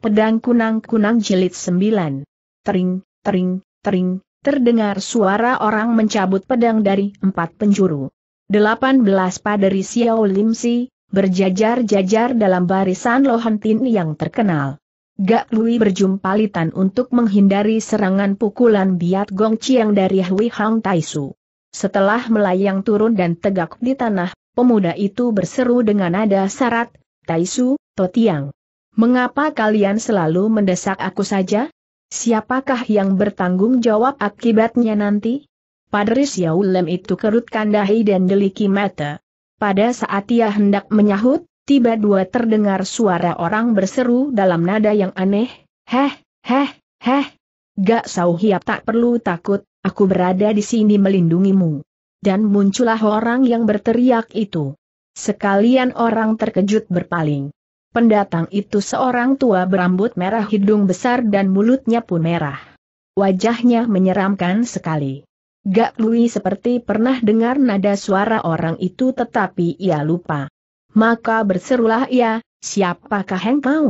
Pedang kunang-kunang jilid 9. Tering, tering, tering, terdengar suara orang mencabut pedang dari empat penjuru. 18 paderi Xiao Limsi, berjajar-jajar dalam barisan tin yang terkenal. Gak Lui litan untuk menghindari serangan pukulan biat Gong Chiang dari Hui Hang Taisu. Setelah melayang turun dan tegak di tanah, pemuda itu berseru dengan nada syarat, Taisu, Totiang. Mengapa kalian selalu mendesak aku saja? Siapakah yang bertanggung jawab akibatnya nanti? Padris Xiaolem itu kerutkan dahi dan deliki mata. Pada saat ia hendak menyahut, tiba dua terdengar suara orang berseru dalam nada yang aneh, Heh, heh, heh. Gak sauhiap tak perlu takut, aku berada di sini melindungimu. Dan muncullah orang yang berteriak itu. Sekalian orang terkejut berpaling. Pendatang itu seorang tua berambut merah hidung besar dan mulutnya pun merah. Wajahnya menyeramkan sekali. Gak Lui seperti pernah dengar nada suara orang itu tetapi ia lupa. Maka berserulah ia, siapakah yang engkau?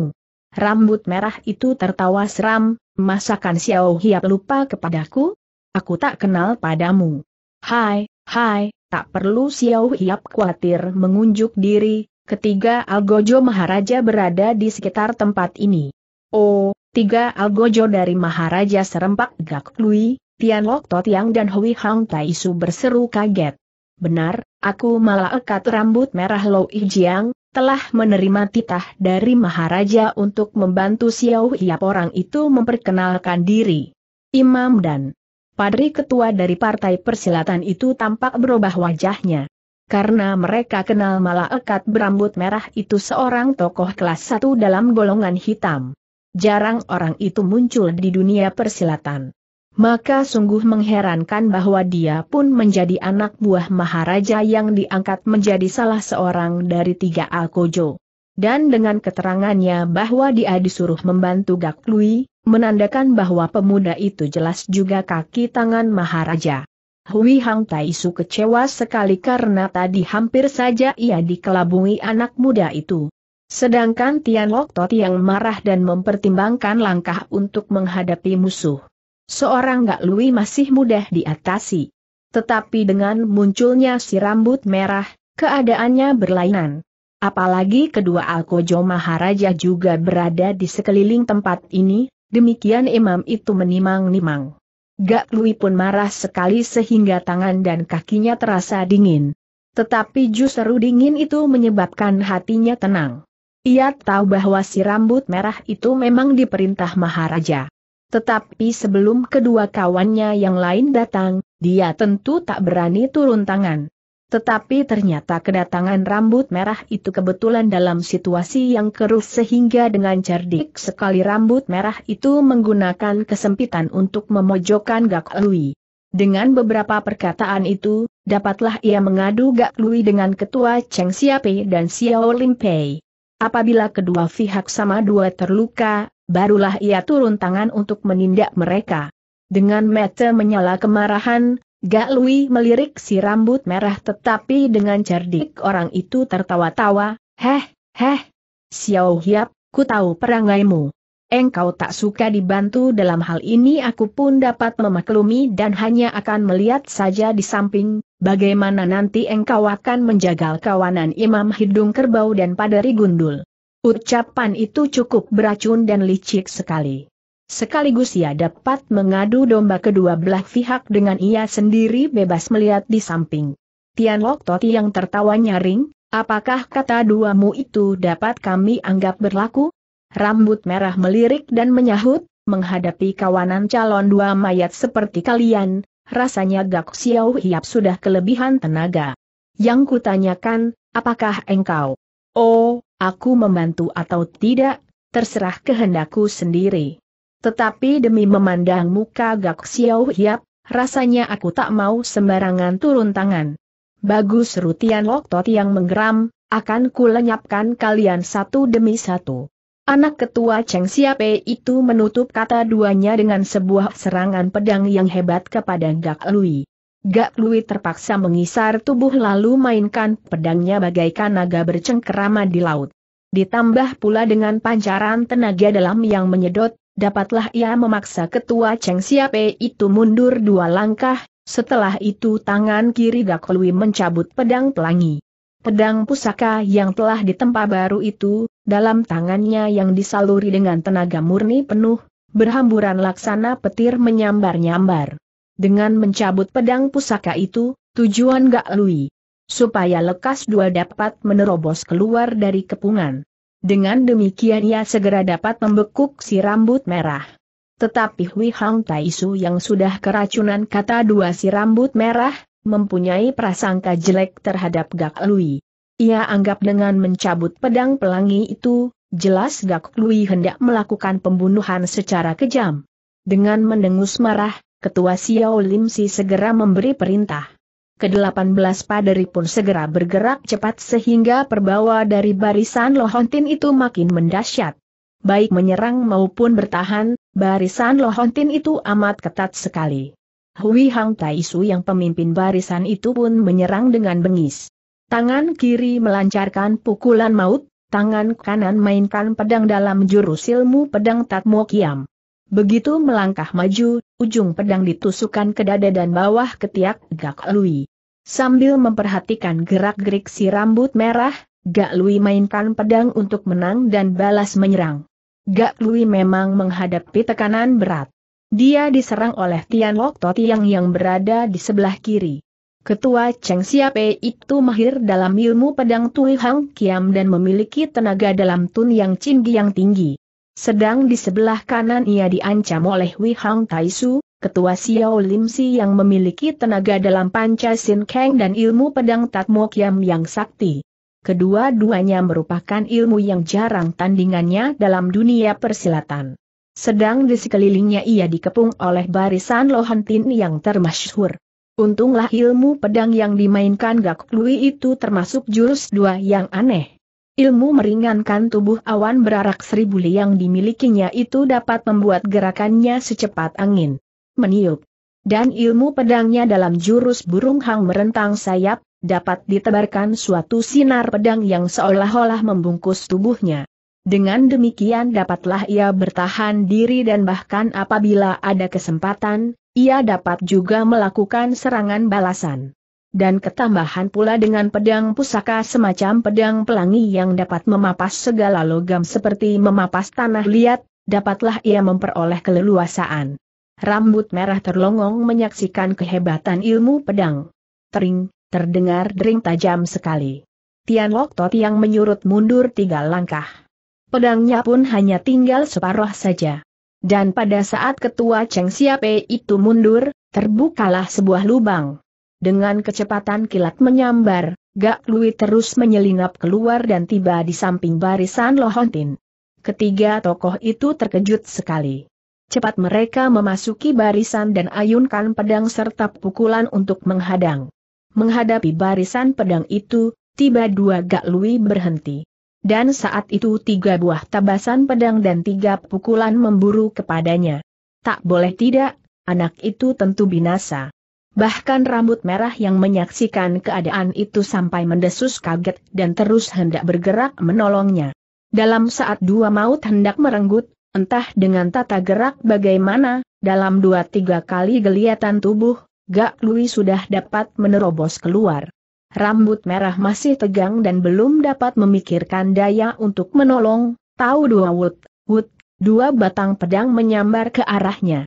Rambut merah itu tertawa seram, masakan Xiao Hiap lupa kepadaku? Aku tak kenal padamu. Hai, hai, tak perlu Xiao Hiap khawatir mengunjuk diri, Ketiga Algojo Maharaja berada di sekitar tempat ini. Oh, tiga Algojo dari Maharaja Serempak Gak Lui, Tian Lok Yang dan Hui Hang Taisu berseru kaget. Benar, aku malah ekat rambut merah Lo Ijiang, telah menerima titah dari Maharaja untuk membantu Xiao Hiap orang itu memperkenalkan diri. Imam dan Padri ketua dari Partai Persilatan itu tampak berubah wajahnya karena mereka kenal malah ekat berambut merah itu seorang tokoh kelas satu dalam golongan hitam. Jarang orang itu muncul di dunia persilatan. Maka sungguh mengherankan bahwa dia pun menjadi anak buah Maharaja yang diangkat menjadi salah seorang dari tiga Alkojo. Dan dengan keterangannya bahwa dia disuruh membantu Gak Lui, menandakan bahwa pemuda itu jelas juga kaki tangan Maharaja. Hui Hang Taisu kecewa sekali karena tadi hampir saja ia dikelabungi anak muda itu. Sedangkan Tian Lok Tot yang marah dan mempertimbangkan langkah untuk menghadapi musuh. Seorang Gak Lui masih mudah diatasi. Tetapi dengan munculnya si rambut merah, keadaannya berlainan. Apalagi kedua Alkojo Maharaja juga berada di sekeliling tempat ini, demikian imam itu menimang-nimang. Gak Lui pun marah sekali sehingga tangan dan kakinya terasa dingin. Tetapi justru dingin itu menyebabkan hatinya tenang. Ia tahu bahwa si rambut merah itu memang diperintah Maharaja. Tetapi sebelum kedua kawannya yang lain datang, dia tentu tak berani turun tangan. Tetapi ternyata kedatangan rambut merah itu kebetulan dalam situasi yang keruh sehingga dengan cerdik sekali rambut merah itu menggunakan kesempitan untuk memojokkan Gak Lui. Dengan beberapa perkataan itu, dapatlah ia mengadu Gak Lui dengan ketua Cheng Xiape dan Xiao Limpei. Apabila kedua pihak sama dua terluka, barulah ia turun tangan untuk menindak mereka. Dengan mata menyala kemarahan, Gak Lui melirik si rambut merah tetapi dengan cerdik orang itu tertawa-tawa, heh, heh, Xiao Hiap, ku tahu perangaimu. Engkau tak suka dibantu dalam hal ini aku pun dapat memaklumi dan hanya akan melihat saja di samping, bagaimana nanti engkau akan menjagal kawanan imam hidung kerbau dan padari gundul. Ucapan itu cukup beracun dan licik sekali. Sekaligus ia dapat mengadu domba kedua belah pihak dengan ia sendiri bebas melihat di samping. Tian Lok Toti yang tertawa nyaring, apakah kata duamu itu dapat kami anggap berlaku? Rambut merah melirik dan menyahut, menghadapi kawanan calon dua mayat seperti kalian, rasanya Gak siau Hiap sudah kelebihan tenaga. Yang kutanyakan, apakah engkau? Oh, aku membantu atau tidak, terserah kehendakku sendiri. Tetapi demi memandang muka Gak Xiao Hiap, rasanya aku tak mau sembarangan turun tangan. Bagus rutian Loktot yang menggeram, akan kulenyapkan kalian satu demi satu. Anak ketua Cheng Siape itu menutup kata duanya dengan sebuah serangan pedang yang hebat kepada Gak Lui. Gak Lui terpaksa mengisar tubuh lalu mainkan pedangnya bagaikan naga bercengkerama di laut. Ditambah pula dengan pancaran tenaga dalam yang menyedot, dapatlah ia memaksa ketua Cheng Siape itu mundur dua langkah, setelah itu tangan kiri Gak Lui mencabut pedang pelangi. Pedang pusaka yang telah ditempa baru itu, dalam tangannya yang disaluri dengan tenaga murni penuh, berhamburan laksana petir menyambar-nyambar. Dengan mencabut pedang pusaka itu, tujuan Gak Lui. Supaya lekas dua dapat menerobos keluar dari kepungan. Dengan demikian ia segera dapat membekuk si rambut merah. Tetapi Hui Hang Taisu yang sudah keracunan kata dua si rambut merah, mempunyai prasangka jelek terhadap Gak Lui. Ia anggap dengan mencabut pedang pelangi itu, jelas Gak Lui hendak melakukan pembunuhan secara kejam. Dengan mendengus marah, Ketua Xiao Lim Si segera memberi perintah. Kedelapan belas paderi pun segera bergerak cepat sehingga perbawa dari barisan Lohontin itu makin mendasyat. Baik menyerang maupun bertahan, barisan Lohontin itu amat ketat sekali. Hui Hang Su yang pemimpin barisan itu pun menyerang dengan bengis. Tangan kiri melancarkan pukulan maut, tangan kanan mainkan pedang dalam jurus ilmu pedang Tatmo Kiam. Begitu melangkah maju, ujung pedang ditusukkan ke dada dan bawah ketiak Gak Lui. Sambil memperhatikan gerak-gerik si rambut merah, Gak Lui mainkan pedang untuk menang dan balas menyerang. Gak Lui memang menghadapi tekanan berat. Dia diserang oleh Tian Lok Totiang yang berada di sebelah kiri. Ketua Cheng Siape itu mahir dalam ilmu pedang Tui Hang Kiam dan memiliki tenaga dalam tun yang cinggi yang tinggi. Sedang di sebelah kanan ia diancam oleh Wei Hang Taisu, ketua Xiao Lim Si yang memiliki tenaga dalam panca Sin Kang dan ilmu pedang Mo Kiam yang sakti. Kedua-duanya merupakan ilmu yang jarang tandingannya dalam dunia persilatan. Sedang di sekelilingnya ia dikepung oleh barisan Lohantin yang termasyhur. Untunglah ilmu pedang yang dimainkan Gak Lui itu termasuk jurus dua yang aneh. Ilmu meringankan tubuh awan berarak seribu liang dimilikinya itu dapat membuat gerakannya secepat angin. Meniup. Dan ilmu pedangnya dalam jurus burung hang merentang sayap, dapat ditebarkan suatu sinar pedang yang seolah-olah membungkus tubuhnya. Dengan demikian dapatlah ia bertahan diri dan bahkan apabila ada kesempatan, ia dapat juga melakukan serangan balasan dan ketambahan pula dengan pedang pusaka semacam pedang pelangi yang dapat memapas segala logam seperti memapas tanah liat, dapatlah ia memperoleh keleluasaan. Rambut merah terlongong menyaksikan kehebatan ilmu pedang. Tering, terdengar dering tajam sekali. Tian Lok Tot yang menyurut mundur tiga langkah. Pedangnya pun hanya tinggal separuh saja. Dan pada saat ketua Cheng Siape itu mundur, terbukalah sebuah lubang. Dengan kecepatan kilat menyambar, Gak Lui terus menyelinap keluar dan tiba di samping barisan Lohontin. Ketiga tokoh itu terkejut sekali. Cepat mereka memasuki barisan dan ayunkan pedang serta pukulan untuk menghadang. Menghadapi barisan pedang itu, tiba dua Gak Lui berhenti. Dan saat itu tiga buah tabasan pedang dan tiga pukulan memburu kepadanya. Tak boleh tidak, anak itu tentu binasa. Bahkan rambut merah yang menyaksikan keadaan itu sampai mendesus kaget dan terus hendak bergerak menolongnya. Dalam saat dua maut hendak merenggut, entah dengan tata gerak bagaimana, dalam dua tiga kali geliatan tubuh, Gak Lui sudah dapat menerobos keluar. Rambut merah masih tegang dan belum dapat memikirkan daya untuk menolong, tahu dua wut, wut, dua batang pedang menyambar ke arahnya.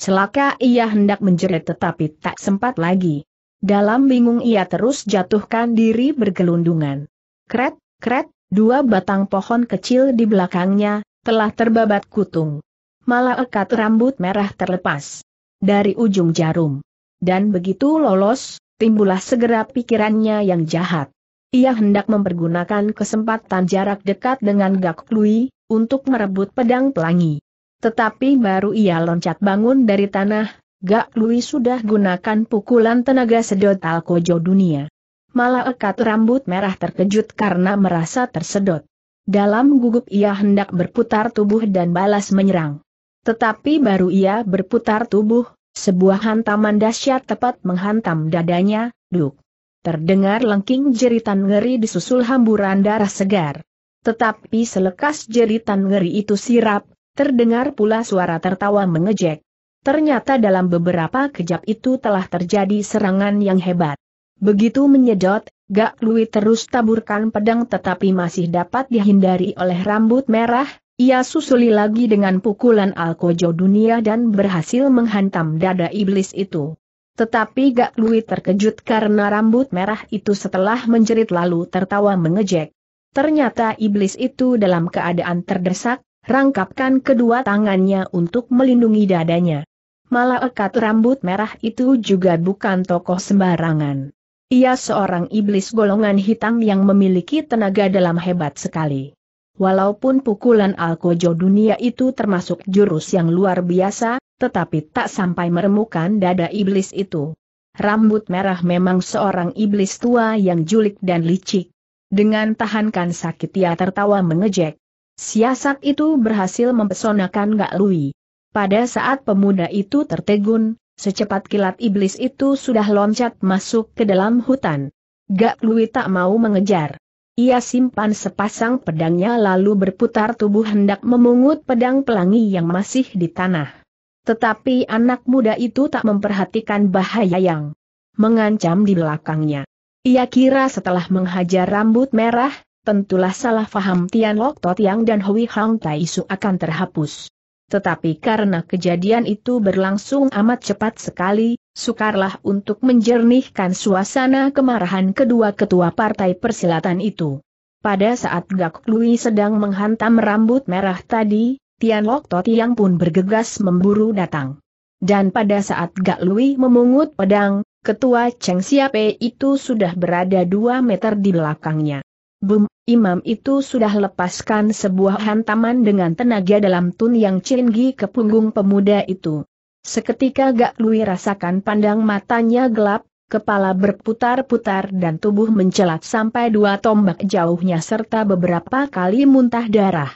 Celaka ia hendak menjerit tetapi tak sempat lagi. Dalam bingung ia terus jatuhkan diri bergelundungan. Kret, kret, dua batang pohon kecil di belakangnya, telah terbabat kutung. Malah ekat rambut merah terlepas dari ujung jarum. Dan begitu lolos, timbullah segera pikirannya yang jahat. Ia hendak mempergunakan kesempatan jarak dekat dengan Gak Lui, untuk merebut pedang pelangi. Tetapi baru ia loncat bangun dari tanah, Gak Lui sudah gunakan pukulan tenaga sedot Alkojo dunia. Malah ekat rambut merah terkejut karena merasa tersedot. Dalam gugup ia hendak berputar tubuh dan balas menyerang. Tetapi baru ia berputar tubuh, sebuah hantaman dahsyat tepat menghantam dadanya, duk. Terdengar lengking jeritan ngeri disusul hamburan darah segar. Tetapi selekas jeritan ngeri itu sirap, Terdengar pula suara tertawa mengejek. Ternyata dalam beberapa kejap itu telah terjadi serangan yang hebat. Begitu menyedot, Gak Lui terus taburkan pedang tetapi masih dapat dihindari oleh rambut merah, ia susuli lagi dengan pukulan Alkojo dunia dan berhasil menghantam dada iblis itu. Tetapi Gak Lui terkejut karena rambut merah itu setelah menjerit lalu tertawa mengejek. Ternyata iblis itu dalam keadaan terdesak, rangkapkan kedua tangannya untuk melindungi dadanya. Malah ekat rambut merah itu juga bukan tokoh sembarangan. Ia seorang iblis golongan hitam yang memiliki tenaga dalam hebat sekali. Walaupun pukulan Alkojo dunia itu termasuk jurus yang luar biasa, tetapi tak sampai meremukan dada iblis itu. Rambut merah memang seorang iblis tua yang julik dan licik. Dengan tahankan sakit ia tertawa mengejek. Siasat itu berhasil mempesonakan Gak Lui. Pada saat pemuda itu tertegun, secepat kilat iblis itu sudah loncat masuk ke dalam hutan. Gak Lui tak mau mengejar. Ia simpan sepasang pedangnya lalu berputar tubuh hendak memungut pedang pelangi yang masih di tanah. Tetapi anak muda itu tak memperhatikan bahaya yang mengancam di belakangnya. Ia kira setelah menghajar rambut merah, tentulah salah faham Tian Lok Tot Yang dan Hui Hang Tai Su akan terhapus. Tetapi karena kejadian itu berlangsung amat cepat sekali, sukarlah untuk menjernihkan suasana kemarahan kedua ketua partai persilatan itu. Pada saat Gak Lui sedang menghantam rambut merah tadi, Tian Lok Tot Yang pun bergegas memburu datang. Dan pada saat Gak Lui memungut pedang, ketua Cheng Siape itu sudah berada dua meter di belakangnya. Bum, imam itu sudah lepaskan sebuah hantaman dengan tenaga dalam tun yang cinggi ke punggung pemuda itu. Seketika Gak Lui rasakan pandang matanya gelap, kepala berputar-putar dan tubuh mencelat sampai dua tombak jauhnya serta beberapa kali muntah darah.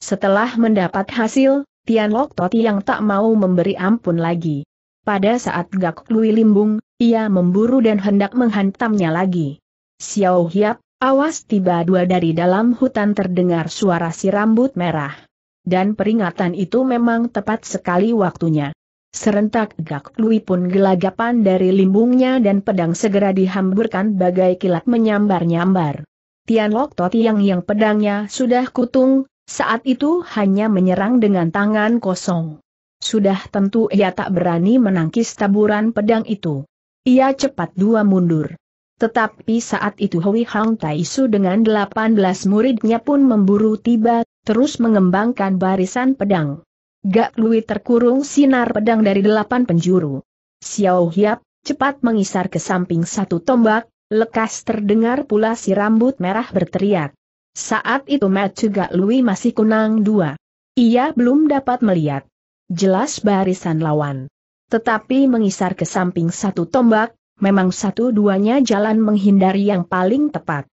Setelah mendapat hasil, Tian Lok Toti yang tak mau memberi ampun lagi. Pada saat Gak Lui limbung, ia memburu dan hendak menghantamnya lagi. Xiao Hiap, Awas tiba dua dari dalam hutan terdengar suara si rambut merah. Dan peringatan itu memang tepat sekali waktunya. Serentak Gak Lui pun gelagapan dari limbungnya dan pedang segera dihamburkan bagai kilat menyambar-nyambar. Tian Lok Totiang yang pedangnya sudah kutung, saat itu hanya menyerang dengan tangan kosong. Sudah tentu ia tak berani menangkis taburan pedang itu. Ia cepat dua mundur. Tetapi saat itu Hui Hang Taisu dengan 18 muridnya pun memburu tiba, terus mengembangkan barisan pedang. Gak Lui terkurung sinar pedang dari delapan penjuru. Xiao Hiap, cepat mengisar ke samping satu tombak, lekas terdengar pula si rambut merah berteriak. Saat itu Matthew Gak Lui masih kunang dua. Ia belum dapat melihat. Jelas barisan lawan. Tetapi mengisar ke samping satu tombak, memang satu-duanya jalan menghindari yang paling tepat.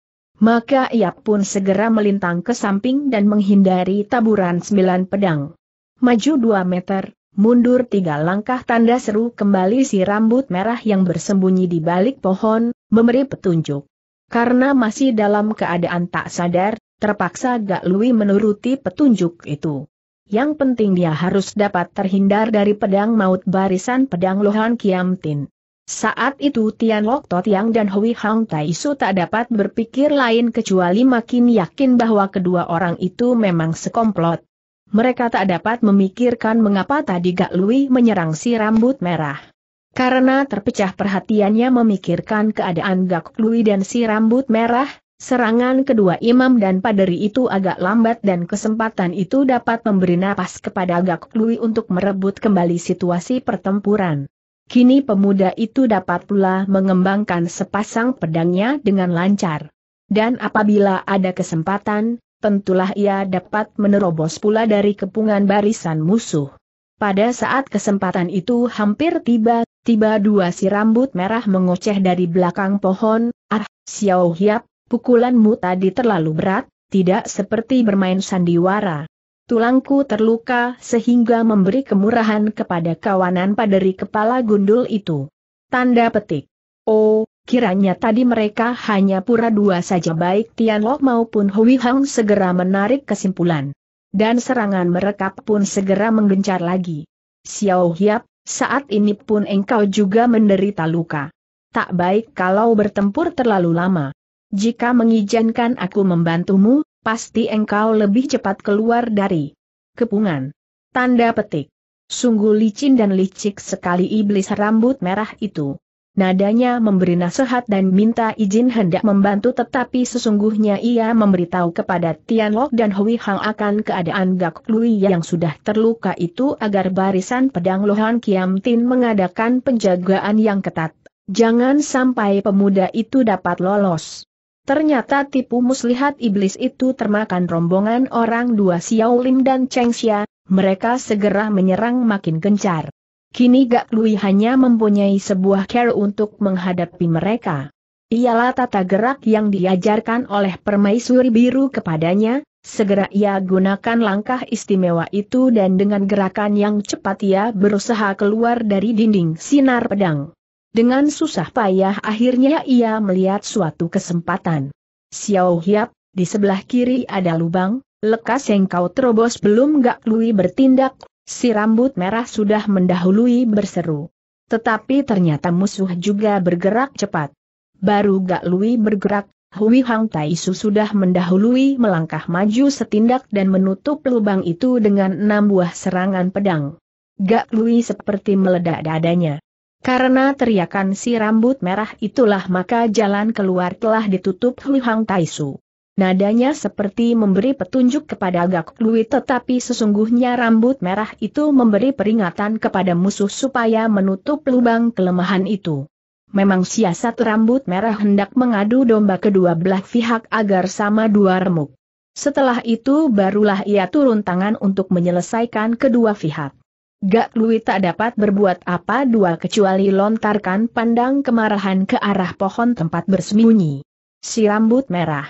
Maka ia pun segera melintang ke samping dan menghindari taburan sembilan pedang. Maju dua meter, mundur tiga langkah tanda seru kembali si rambut merah yang bersembunyi di balik pohon, memberi petunjuk. Karena masih dalam keadaan tak sadar, terpaksa Gak Lui menuruti petunjuk itu. Yang penting dia harus dapat terhindar dari pedang maut barisan pedang Lohan Kiamtin. Saat itu Tian Lok Yang dan Hui Hang Tai Su tak dapat berpikir lain kecuali makin yakin bahwa kedua orang itu memang sekomplot. Mereka tak dapat memikirkan mengapa tadi Gak Lui menyerang si rambut merah. Karena terpecah perhatiannya memikirkan keadaan Gak Lui dan si rambut merah, serangan kedua imam dan paderi itu agak lambat dan kesempatan itu dapat memberi napas kepada Gak Lui untuk merebut kembali situasi pertempuran. Kini pemuda itu dapat pula mengembangkan sepasang pedangnya dengan lancar. Dan apabila ada kesempatan, tentulah ia dapat menerobos pula dari kepungan barisan musuh. Pada saat kesempatan itu hampir tiba, tiba dua si rambut merah mengoceh dari belakang pohon, ah, Xiao Hiap, pukulanmu tadi terlalu berat, tidak seperti bermain sandiwara. Tulangku terluka sehingga memberi kemurahan kepada kawanan paderi kepala gundul itu. Tanda petik. Oh, kiranya tadi mereka hanya pura dua saja baik Tianlok maupun Hui Hang segera menarik kesimpulan. Dan serangan mereka pun segera menggencar lagi. Xiao Hiap, saat ini pun engkau juga menderita luka. Tak baik kalau bertempur terlalu lama. Jika mengizinkan aku membantumu, pasti engkau lebih cepat keluar dari kepungan. Tanda petik. Sungguh licin dan licik sekali iblis rambut merah itu. Nadanya memberi nasihat dan minta izin hendak membantu tetapi sesungguhnya ia memberitahu kepada Tianlok dan Hui Hang akan keadaan Gak Lui yang sudah terluka itu agar barisan pedang Lohan Kiam Tin mengadakan penjagaan yang ketat. Jangan sampai pemuda itu dapat lolos. Ternyata tipu muslihat iblis itu termakan rombongan orang dua Xiao Lim dan Cheng Xia, mereka segera menyerang makin gencar. Kini Gak Lui hanya mempunyai sebuah care untuk menghadapi mereka. Ialah tata gerak yang diajarkan oleh permaisuri biru kepadanya, segera ia gunakan langkah istimewa itu dan dengan gerakan yang cepat ia berusaha keluar dari dinding sinar pedang. Dengan susah payah akhirnya ia melihat suatu kesempatan. Xiao Hiap, di sebelah kiri ada lubang, lekas yang kau terobos belum gak Lui bertindak, si rambut merah sudah mendahului berseru. Tetapi ternyata musuh juga bergerak cepat. Baru gak Lui bergerak, Hui Hang Taisu sudah mendahului melangkah maju setindak dan menutup lubang itu dengan enam buah serangan pedang. Gak Lui seperti meledak dadanya. Karena teriakan si rambut merah itulah maka jalan keluar telah ditutup Hui Hang Taisu. Nadanya seperti memberi petunjuk kepada Gak Lui tetapi sesungguhnya rambut merah itu memberi peringatan kepada musuh supaya menutup lubang kelemahan itu. Memang siasat rambut merah hendak mengadu domba kedua belah pihak agar sama dua remuk. Setelah itu barulah ia turun tangan untuk menyelesaikan kedua pihak. Gak Lui tak dapat berbuat apa dua kecuali lontarkan pandang kemarahan ke arah pohon tempat bersembunyi. Si rambut merah.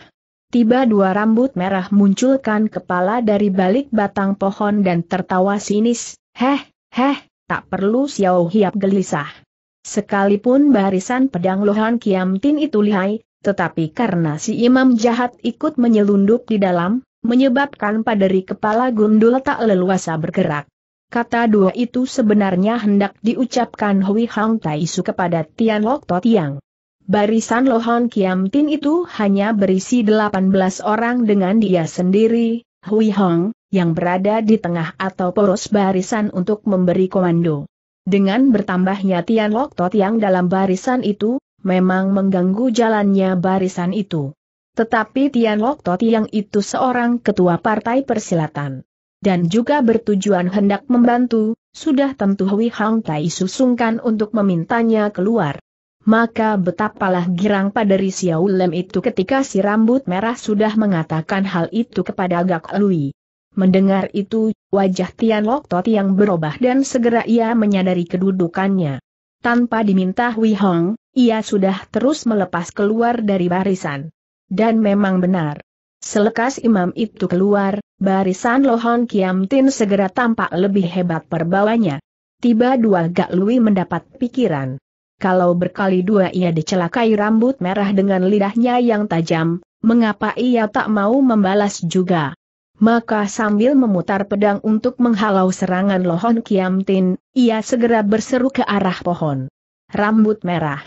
Tiba dua rambut merah munculkan kepala dari balik batang pohon dan tertawa sinis, heh, heh, tak perlu Xiao Hiap gelisah. Sekalipun barisan pedang Lohan Kiam Tin itu lihai, tetapi karena si imam jahat ikut menyelundup di dalam, menyebabkan paderi kepala gundul tak leluasa bergerak. Kata dua itu sebenarnya hendak diucapkan Hui Hang Taisu kepada Tian Lok To Tiang. Barisan Lohan Kiam Tin itu hanya berisi 18 orang dengan dia sendiri, Hui Hong, yang berada di tengah atau poros barisan untuk memberi komando. Dengan bertambahnya Tian Lok Tot yang dalam barisan itu, memang mengganggu jalannya barisan itu. Tetapi Tian Lok Tot yang itu seorang ketua partai persilatan dan juga bertujuan hendak membantu, sudah tentu Hui Hang Tai susungkan untuk memintanya keluar. Maka betapalah girang pada Xiao Lem itu ketika si rambut merah sudah mengatakan hal itu kepada Gak Lui. Mendengar itu, wajah Tian Lok Tot yang berubah dan segera ia menyadari kedudukannya. Tanpa diminta Hui Hong, ia sudah terus melepas keluar dari barisan. Dan memang benar, Selekas imam itu keluar, barisan Lohon Kiam Tin segera tampak lebih hebat perbawanya. Tiba dua Gak Lui mendapat pikiran. Kalau berkali dua ia dicelakai rambut merah dengan lidahnya yang tajam, mengapa ia tak mau membalas juga? Maka sambil memutar pedang untuk menghalau serangan Lohon Kiam Tin, ia segera berseru ke arah pohon. Rambut merah.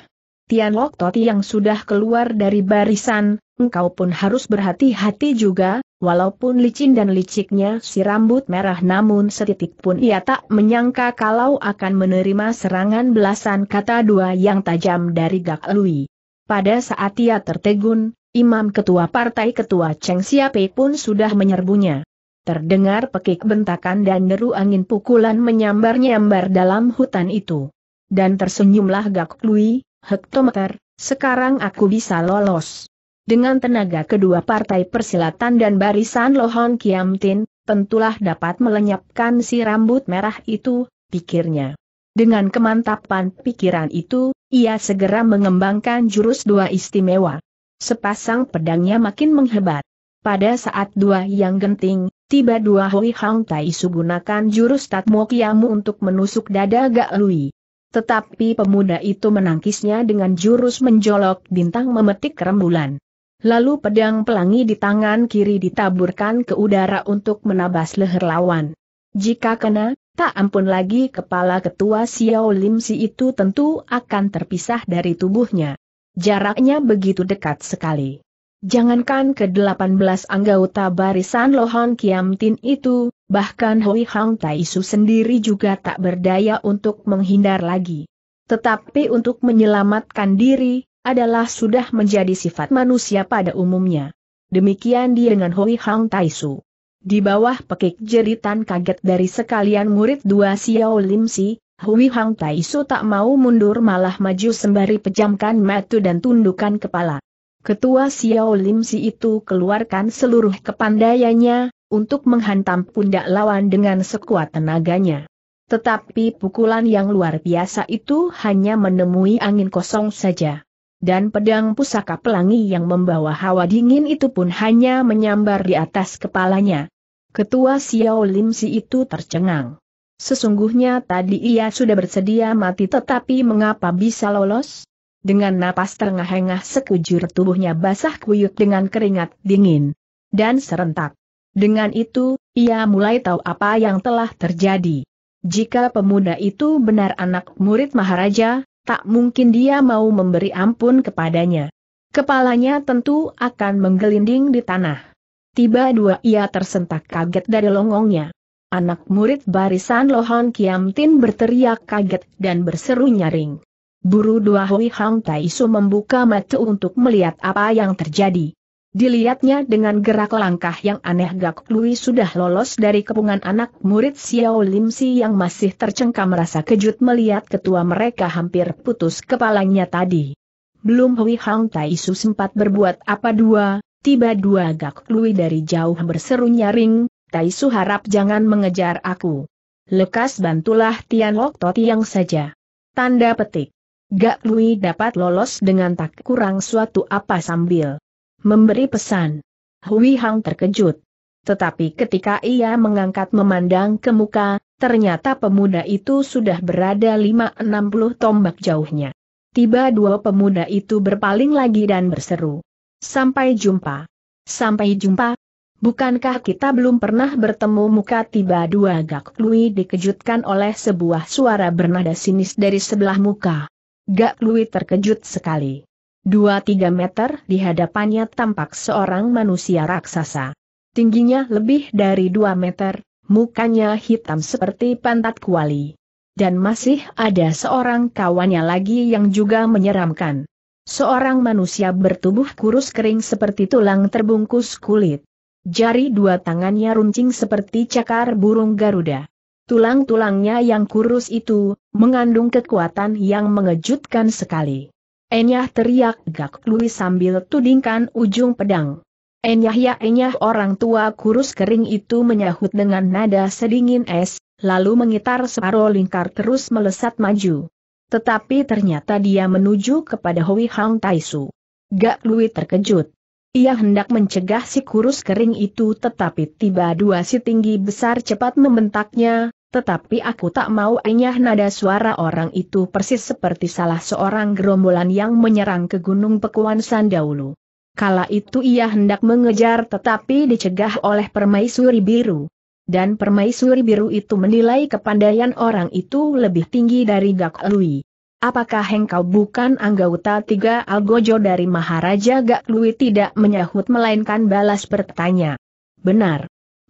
Tian Lok Toti yang sudah keluar dari barisan, engkau pun harus berhati-hati juga, walaupun licin dan liciknya si rambut merah namun setitik pun ia tak menyangka kalau akan menerima serangan belasan kata dua yang tajam dari Gak Lui. Pada saat ia tertegun, Imam Ketua Partai Ketua Cheng Siape pun sudah menyerbunya. Terdengar pekik bentakan dan deru angin pukulan menyambar-nyambar dalam hutan itu. Dan tersenyumlah Gak Lui, hektometer, sekarang aku bisa lolos. Dengan tenaga kedua partai persilatan dan barisan Lohon Kiamtin, tentulah dapat melenyapkan si rambut merah itu, pikirnya. Dengan kemantapan pikiran itu, ia segera mengembangkan jurus dua istimewa. Sepasang pedangnya makin menghebat. Pada saat dua yang genting, tiba dua Hui Hang Tai Su gunakan jurus Tatmo Kiamu untuk menusuk dada Gak Lui. Tetapi pemuda itu menangkisnya dengan jurus menjolok bintang memetik rembulan. Lalu pedang pelangi di tangan kiri ditaburkan ke udara untuk menabas leher lawan. Jika kena, tak ampun lagi kepala ketua Xiao Lim Si itu tentu akan terpisah dari tubuhnya. Jaraknya begitu dekat sekali. Jangankan ke-18 anggota barisan Lohan Kiam Tin itu, bahkan Hui Hang Tai Su sendiri juga tak berdaya untuk menghindar lagi. Tetapi untuk menyelamatkan diri, adalah sudah menjadi sifat manusia pada umumnya. Demikian dia dengan Hui Hang Taisu. Di bawah pekik jeritan kaget dari sekalian murid dua Xiao Lim Si, Hui Hang Taisu tak mau mundur malah maju sembari pejamkan mata dan tundukkan kepala. Ketua Xiao Lim Si itu keluarkan seluruh kepandaiannya, untuk menghantam pundak lawan dengan sekuat tenaganya. Tetapi pukulan yang luar biasa itu hanya menemui angin kosong saja dan pedang pusaka pelangi yang membawa hawa dingin itu pun hanya menyambar di atas kepalanya. Ketua Xiao Lim Si itu tercengang. Sesungguhnya tadi ia sudah bersedia mati tetapi mengapa bisa lolos? Dengan napas terengah-engah sekujur tubuhnya basah kuyuk dengan keringat dingin. Dan serentak. Dengan itu, ia mulai tahu apa yang telah terjadi. Jika pemuda itu benar anak murid Maharaja, tak mungkin dia mau memberi ampun kepadanya. Kepalanya tentu akan menggelinding di tanah. Tiba dua ia tersentak kaget dari longongnya. Anak murid barisan Lohan Lohon Tin berteriak kaget dan berseru nyaring. Buru dua Hui Hang Tai Su membuka mata untuk melihat apa yang terjadi. Dilihatnya dengan gerak langkah yang aneh Gak Lui sudah lolos dari kepungan anak murid Xiao Lim Si yang masih tercengkam merasa kejut melihat ketua mereka hampir putus kepalanya tadi. Belum Hui Hang Tai Su sempat berbuat apa dua, tiba dua Gak Lui dari jauh berseru nyaring, Tai Su harap jangan mengejar aku. Lekas bantulah Tian Lok Toti yang saja. Tanda petik. Gak Lui dapat lolos dengan tak kurang suatu apa sambil memberi pesan. Hui Hang terkejut. Tetapi ketika ia mengangkat memandang ke muka, ternyata pemuda itu sudah berada 5-60 tombak jauhnya. Tiba dua pemuda itu berpaling lagi dan berseru. Sampai jumpa. Sampai jumpa. Bukankah kita belum pernah bertemu muka tiba dua Gak Lui dikejutkan oleh sebuah suara bernada sinis dari sebelah muka. Gak Lui terkejut sekali. 2-3 meter di hadapannya tampak seorang manusia raksasa. Tingginya lebih dari 2 meter, mukanya hitam seperti pantat kuali. Dan masih ada seorang kawannya lagi yang juga menyeramkan. Seorang manusia bertubuh kurus kering seperti tulang terbungkus kulit. Jari dua tangannya runcing seperti cakar burung Garuda. Tulang-tulangnya yang kurus itu, mengandung kekuatan yang mengejutkan sekali. Enyah teriak gak Louis sambil tudingkan ujung pedang. Enyah ya enyah orang tua kurus kering itu menyahut dengan nada sedingin es, lalu mengitar separuh lingkar terus melesat maju. Tetapi ternyata dia menuju kepada Hui Hang Taisu. Gak Louis terkejut. Ia hendak mencegah si kurus kering itu tetapi tiba dua si tinggi besar cepat membentaknya, tetapi aku tak mau enyah nada suara orang itu persis seperti salah seorang gerombolan yang menyerang ke Gunung Pekuan Sandaulu. Kala itu ia hendak mengejar tetapi dicegah oleh permaisuri biru. Dan permaisuri biru itu menilai kepandaian orang itu lebih tinggi dari Gak Lui. Apakah engkau bukan anggota tiga algojo dari Maharaja Gak Lui tidak menyahut melainkan balas bertanya. Benar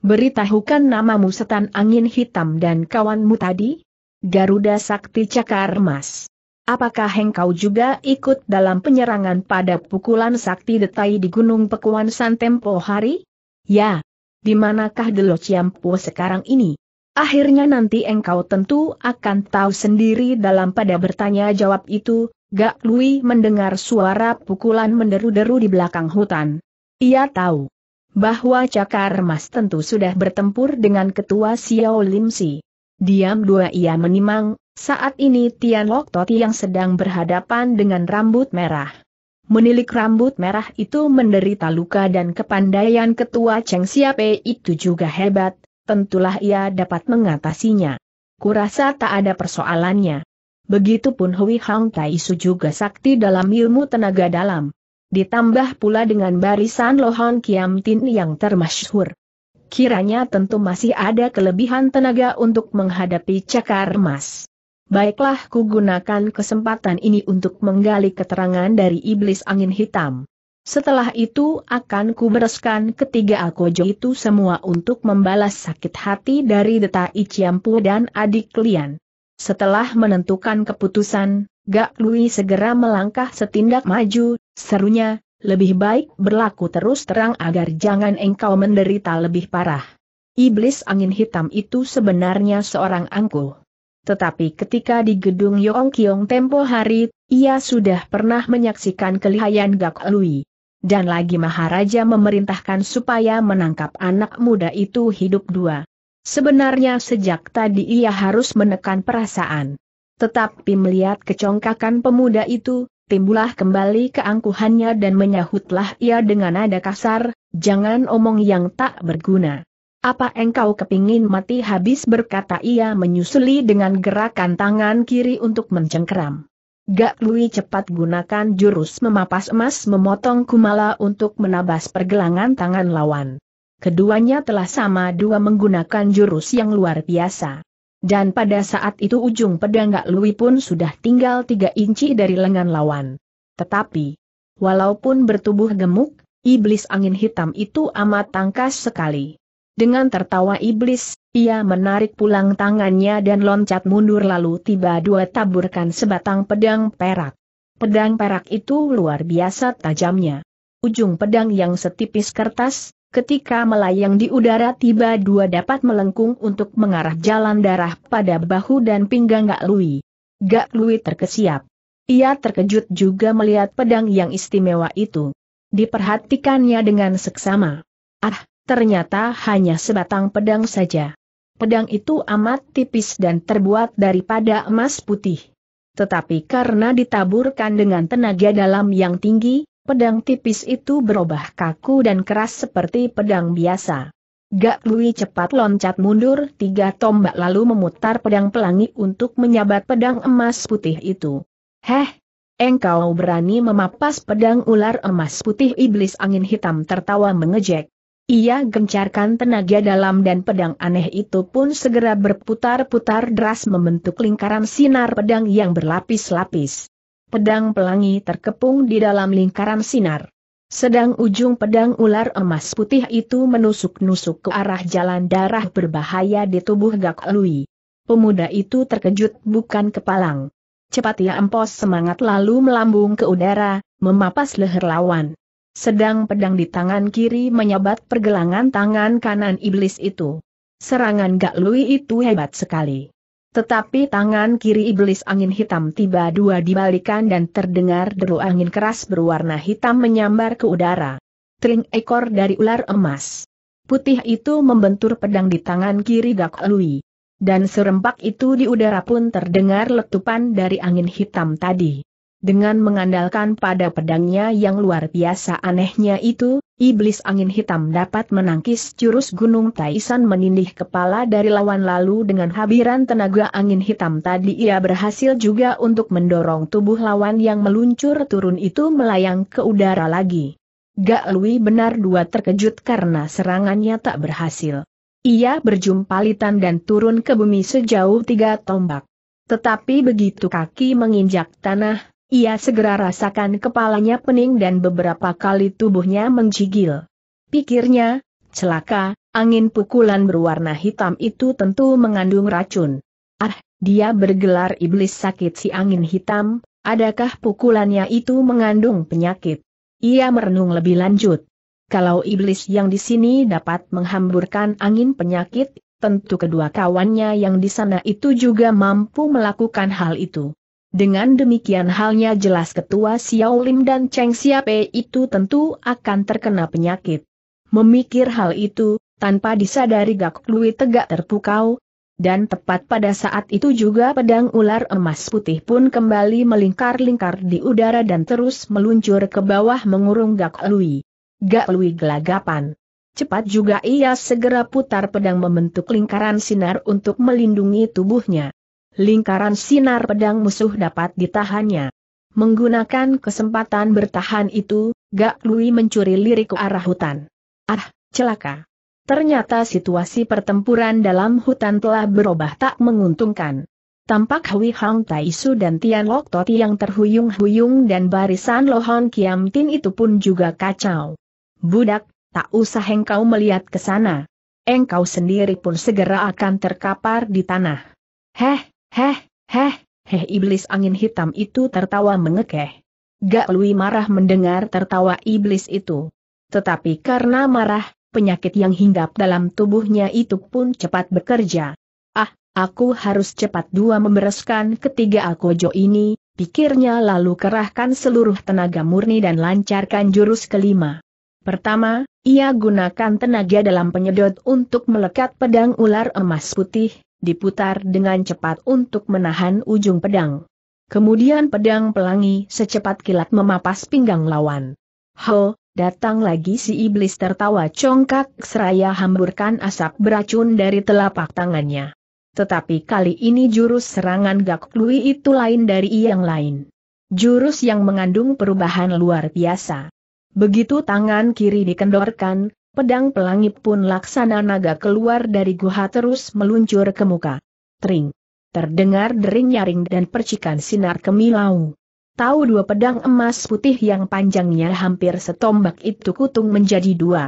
beritahukan namamu setan angin hitam dan kawanmu tadi? Garuda Sakti Cakar Emas. Apakah engkau juga ikut dalam penyerangan pada pukulan sakti detai di Gunung Pekuan San tempo hari? Ya. Di manakah Delo sekarang ini? Akhirnya nanti engkau tentu akan tahu sendiri dalam pada bertanya jawab itu, Gak Lui mendengar suara pukulan menderu-deru di belakang hutan. Ia tahu bahwa Cakar emas tentu sudah bertempur dengan ketua Xiao Lim Si. Diam dua ia menimang, saat ini Tian Lok Toti yang sedang berhadapan dengan rambut merah. Menilik rambut merah itu menderita luka dan kepandaian ketua Cheng Siape itu juga hebat, tentulah ia dapat mengatasinya. Kurasa tak ada persoalannya. Begitupun Hui Hang Tai Su juga sakti dalam ilmu tenaga dalam ditambah pula dengan barisan Lohon Kiam Tin yang termasyhur. Kiranya tentu masih ada kelebihan tenaga untuk menghadapi cakar emas. Baiklah ku gunakan kesempatan ini untuk menggali keterangan dari iblis angin hitam. Setelah itu akan kubereskan ketiga akojo itu semua untuk membalas sakit hati dari Deta Iciampu dan adik Lian. Setelah menentukan keputusan, Gak Lui segera melangkah setindak maju, serunya, lebih baik berlaku terus terang agar jangan engkau menderita lebih parah. Iblis angin hitam itu sebenarnya seorang angkuh. Tetapi ketika di gedung Yong Kiong tempo hari, ia sudah pernah menyaksikan kelihayan Gak Lui. Dan lagi Maharaja memerintahkan supaya menangkap anak muda itu hidup dua. Sebenarnya sejak tadi ia harus menekan perasaan. Tetapi melihat kecongkakan pemuda itu, timbullah kembali keangkuhannya dan menyahutlah ia dengan nada kasar, jangan omong yang tak berguna. Apa engkau kepingin mati habis berkata ia menyusuli dengan gerakan tangan kiri untuk mencengkeram. Gak Lui cepat gunakan jurus memapas emas memotong kumala untuk menabas pergelangan tangan lawan. Keduanya telah sama dua menggunakan jurus yang luar biasa. Dan pada saat itu ujung pedang Gak Lui pun sudah tinggal tiga inci dari lengan lawan. Tetapi, walaupun bertubuh gemuk, iblis angin hitam itu amat tangkas sekali. Dengan tertawa iblis, ia menarik pulang tangannya dan loncat mundur lalu tiba dua taburkan sebatang pedang perak. Pedang perak itu luar biasa tajamnya. Ujung pedang yang setipis kertas, ketika melayang di udara tiba dua dapat melengkung untuk mengarah jalan darah pada bahu dan pinggang Gak Lui. Gak Lui terkesiap. Ia terkejut juga melihat pedang yang istimewa itu. Diperhatikannya dengan seksama. Ah, ternyata hanya sebatang pedang saja. Pedang itu amat tipis dan terbuat daripada emas putih. Tetapi karena ditaburkan dengan tenaga dalam yang tinggi, pedang tipis itu berubah kaku dan keras seperti pedang biasa. Gak Lui cepat loncat mundur tiga tombak lalu memutar pedang pelangi untuk menyabat pedang emas putih itu. Heh, engkau berani memapas pedang ular emas putih iblis angin hitam tertawa mengejek. Ia gencarkan tenaga dalam dan pedang aneh itu pun segera berputar-putar deras membentuk lingkaran sinar pedang yang berlapis-lapis pedang pelangi terkepung di dalam lingkaran sinar. Sedang ujung pedang ular emas putih itu menusuk-nusuk ke arah jalan darah berbahaya di tubuh Gak Lui. Pemuda itu terkejut bukan kepalang. Cepat ia ya, empos semangat lalu melambung ke udara, memapas leher lawan. Sedang pedang di tangan kiri menyabat pergelangan tangan kanan iblis itu. Serangan Gak Lui itu hebat sekali. Tetapi tangan kiri iblis angin hitam tiba dua dibalikan dan terdengar deru angin keras berwarna hitam menyambar ke udara. Tring ekor dari ular emas. Putih itu membentur pedang di tangan kiri Gak Lui. Dan serempak itu di udara pun terdengar letupan dari angin hitam tadi. Dengan mengandalkan pada pedangnya yang luar biasa anehnya itu, iblis angin hitam dapat menangkis jurus gunung Taisan menindih kepala dari lawan lalu dengan habiran tenaga angin hitam tadi ia berhasil juga untuk mendorong tubuh lawan yang meluncur turun itu melayang ke udara lagi. Gak Lui benar dua terkejut karena serangannya tak berhasil. Ia berjumpa litan dan turun ke bumi sejauh tiga tombak. Tetapi begitu kaki menginjak tanah, ia segera rasakan kepalanya pening dan beberapa kali tubuhnya menggigil. Pikirnya, celaka, angin pukulan berwarna hitam itu tentu mengandung racun. Ah, dia bergelar iblis sakit si angin hitam, adakah pukulannya itu mengandung penyakit? Ia merenung lebih lanjut. Kalau iblis yang di sini dapat menghamburkan angin penyakit, tentu kedua kawannya yang di sana itu juga mampu melakukan hal itu. Dengan demikian halnya jelas ketua Xiao Lim dan Cheng Xiape itu tentu akan terkena penyakit. Memikir hal itu, tanpa disadari Gak Lui tegak terpukau, dan tepat pada saat itu juga pedang ular emas putih pun kembali melingkar-lingkar di udara dan terus meluncur ke bawah mengurung Gak Lui. Gak Lui gelagapan. Cepat juga ia segera putar pedang membentuk lingkaran sinar untuk melindungi tubuhnya lingkaran sinar pedang musuh dapat ditahannya. Menggunakan kesempatan bertahan itu, Gak Lui mencuri lirik ke arah hutan. Ah, celaka. Ternyata situasi pertempuran dalam hutan telah berubah tak menguntungkan. Tampak Hui Hang Taisu dan Tian Lok Toti yang terhuyung-huyung dan barisan Lohon Kiam Tin itu pun juga kacau. Budak, tak usah engkau melihat ke sana. Engkau sendiri pun segera akan terkapar di tanah. Heh, Heh, heh, heh iblis angin hitam itu tertawa mengekeh. Gak Lui marah mendengar tertawa iblis itu. Tetapi karena marah, penyakit yang hinggap dalam tubuhnya itu pun cepat bekerja. Ah, aku harus cepat dua membereskan ketiga alkojo ini, pikirnya lalu kerahkan seluruh tenaga murni dan lancarkan jurus kelima. Pertama, ia gunakan tenaga dalam penyedot untuk melekat pedang ular emas putih, diputar dengan cepat untuk menahan ujung pedang. Kemudian pedang pelangi secepat kilat memapas pinggang lawan. Ho, datang lagi si iblis tertawa congkak seraya hamburkan asap beracun dari telapak tangannya. Tetapi kali ini jurus serangan Gak Lui itu lain dari yang lain. Jurus yang mengandung perubahan luar biasa. Begitu tangan kiri dikendorkan, pedang pelangi pun laksana naga keluar dari guha terus meluncur ke muka. Tring, Terdengar dering nyaring dan percikan sinar kemilau. Tahu dua pedang emas putih yang panjangnya hampir setombak itu kutung menjadi dua.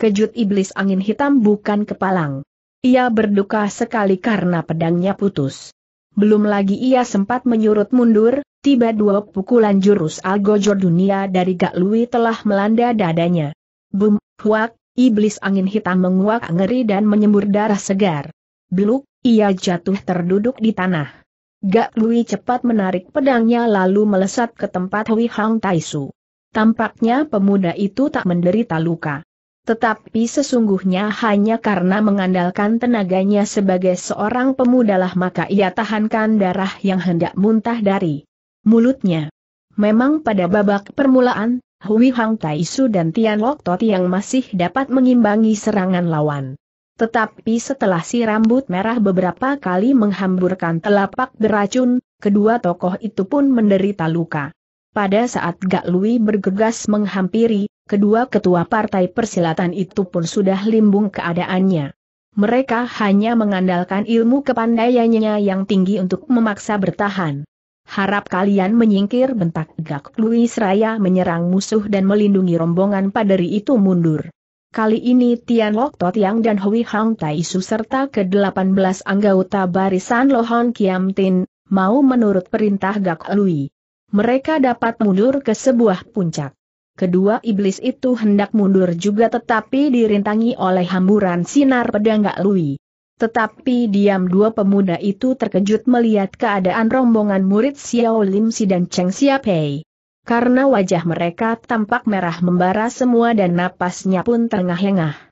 Kejut iblis angin hitam bukan kepalang. Ia berduka sekali karena pedangnya putus. Belum lagi ia sempat menyurut mundur, tiba dua pukulan jurus algojor dunia dari Gak Lui telah melanda dadanya. Bum, huak, Iblis angin hitam menguak ngeri dan menyembur darah segar. Beluk, ia jatuh terduduk di tanah. Gak Lui cepat menarik pedangnya lalu melesat ke tempat Hui Hang Taisu. Tampaknya pemuda itu tak menderita luka. Tetapi sesungguhnya hanya karena mengandalkan tenaganya sebagai seorang pemudalah maka ia tahankan darah yang hendak muntah dari mulutnya. Memang pada babak permulaan, Hui Hang Taisu dan Tian Lok Toti yang masih dapat mengimbangi serangan lawan. Tetapi setelah si rambut merah beberapa kali menghamburkan telapak beracun, kedua tokoh itu pun menderita luka. Pada saat Gak Lui bergegas menghampiri, kedua ketua partai persilatan itu pun sudah limbung keadaannya. Mereka hanya mengandalkan ilmu kepandaiannya yang tinggi untuk memaksa bertahan. Harap kalian menyingkir bentak gak Louis Raya menyerang musuh dan melindungi rombongan paderi itu mundur. Kali ini Tian Lok Tot Yang dan Hui Hang Tai Su serta ke-18 anggota barisan Lohan Kiam Tin, mau menurut perintah Gak Lui. Mereka dapat mundur ke sebuah puncak. Kedua iblis itu hendak mundur juga tetapi dirintangi oleh hamburan sinar pedang Gak Lui. Tetapi diam dua pemuda itu terkejut melihat keadaan rombongan murid Xiao Limsi dan Cheng Xiapei. Karena wajah mereka tampak merah membara semua dan napasnya pun terengah-engah.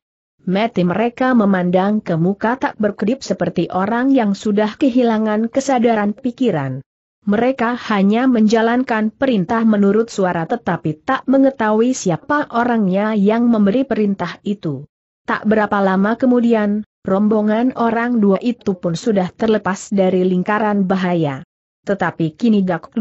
Mati mereka memandang ke muka tak berkedip seperti orang yang sudah kehilangan kesadaran pikiran. Mereka hanya menjalankan perintah menurut suara tetapi tak mengetahui siapa orangnya yang memberi perintah itu. Tak berapa lama kemudian, rombongan orang dua itu pun sudah terlepas dari lingkaran bahaya. Tetapi kini Gak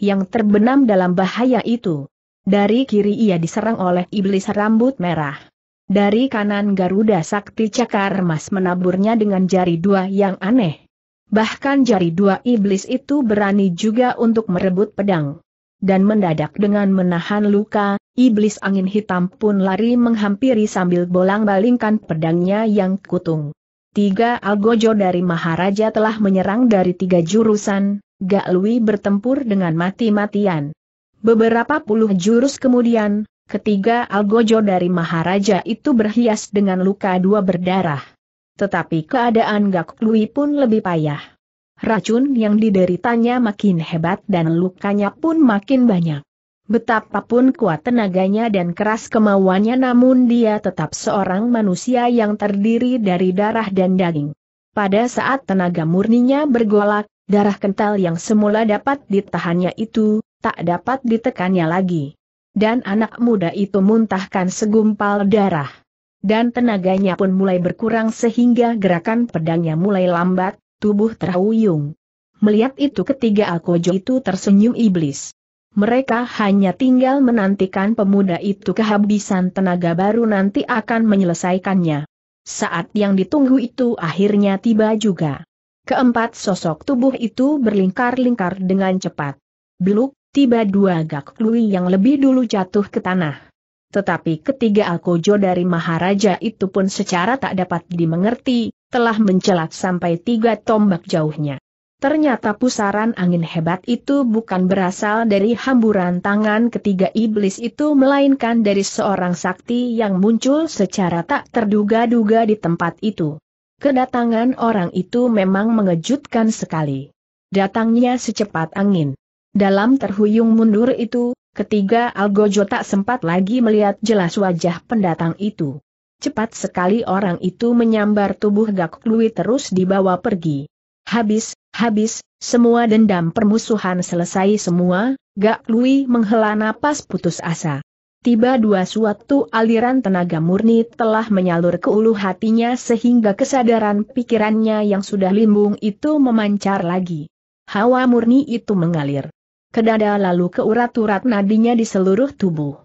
yang terbenam dalam bahaya itu. Dari kiri ia diserang oleh iblis rambut merah. Dari kanan Garuda Sakti Cakar Mas menaburnya dengan jari dua yang aneh. Bahkan jari dua iblis itu berani juga untuk merebut pedang dan mendadak dengan menahan luka, iblis angin hitam pun lari menghampiri sambil bolang-balingkan pedangnya yang kutung. Tiga algojo dari Maharaja telah menyerang dari tiga jurusan, Gak Lui bertempur dengan mati-matian. Beberapa puluh jurus kemudian, ketiga algojo dari Maharaja itu berhias dengan luka dua berdarah. Tetapi keadaan Gak Lui pun lebih payah racun yang dideritanya makin hebat dan lukanya pun makin banyak. Betapapun kuat tenaganya dan keras kemauannya namun dia tetap seorang manusia yang terdiri dari darah dan daging. Pada saat tenaga murninya bergolak, darah kental yang semula dapat ditahannya itu, tak dapat ditekannya lagi. Dan anak muda itu muntahkan segumpal darah. Dan tenaganya pun mulai berkurang sehingga gerakan pedangnya mulai lambat, tubuh terhuyung. Melihat itu ketiga Alkojo itu tersenyum iblis. Mereka hanya tinggal menantikan pemuda itu kehabisan tenaga baru nanti akan menyelesaikannya. Saat yang ditunggu itu akhirnya tiba juga. Keempat sosok tubuh itu berlingkar-lingkar dengan cepat. Beluk, tiba dua gak lui yang lebih dulu jatuh ke tanah. Tetapi ketiga Alkojo dari Maharaja itu pun secara tak dapat dimengerti, telah mencelat sampai tiga tombak jauhnya. Ternyata pusaran angin hebat itu bukan berasal dari hamburan tangan ketiga iblis itu melainkan dari seorang sakti yang muncul secara tak terduga-duga di tempat itu. Kedatangan orang itu memang mengejutkan sekali. Datangnya secepat angin. Dalam terhuyung mundur itu, ketiga Algojo tak sempat lagi melihat jelas wajah pendatang itu. Cepat sekali orang itu menyambar tubuh Gak Lui terus dibawa pergi. Habis, habis, semua dendam permusuhan selesai semua, Gak Lui menghela napas putus asa. Tiba dua suatu aliran tenaga murni telah menyalur ke ulu hatinya sehingga kesadaran pikirannya yang sudah limbung itu memancar lagi. Hawa murni itu mengalir. Kedada lalu ke urat-urat nadinya di seluruh tubuh.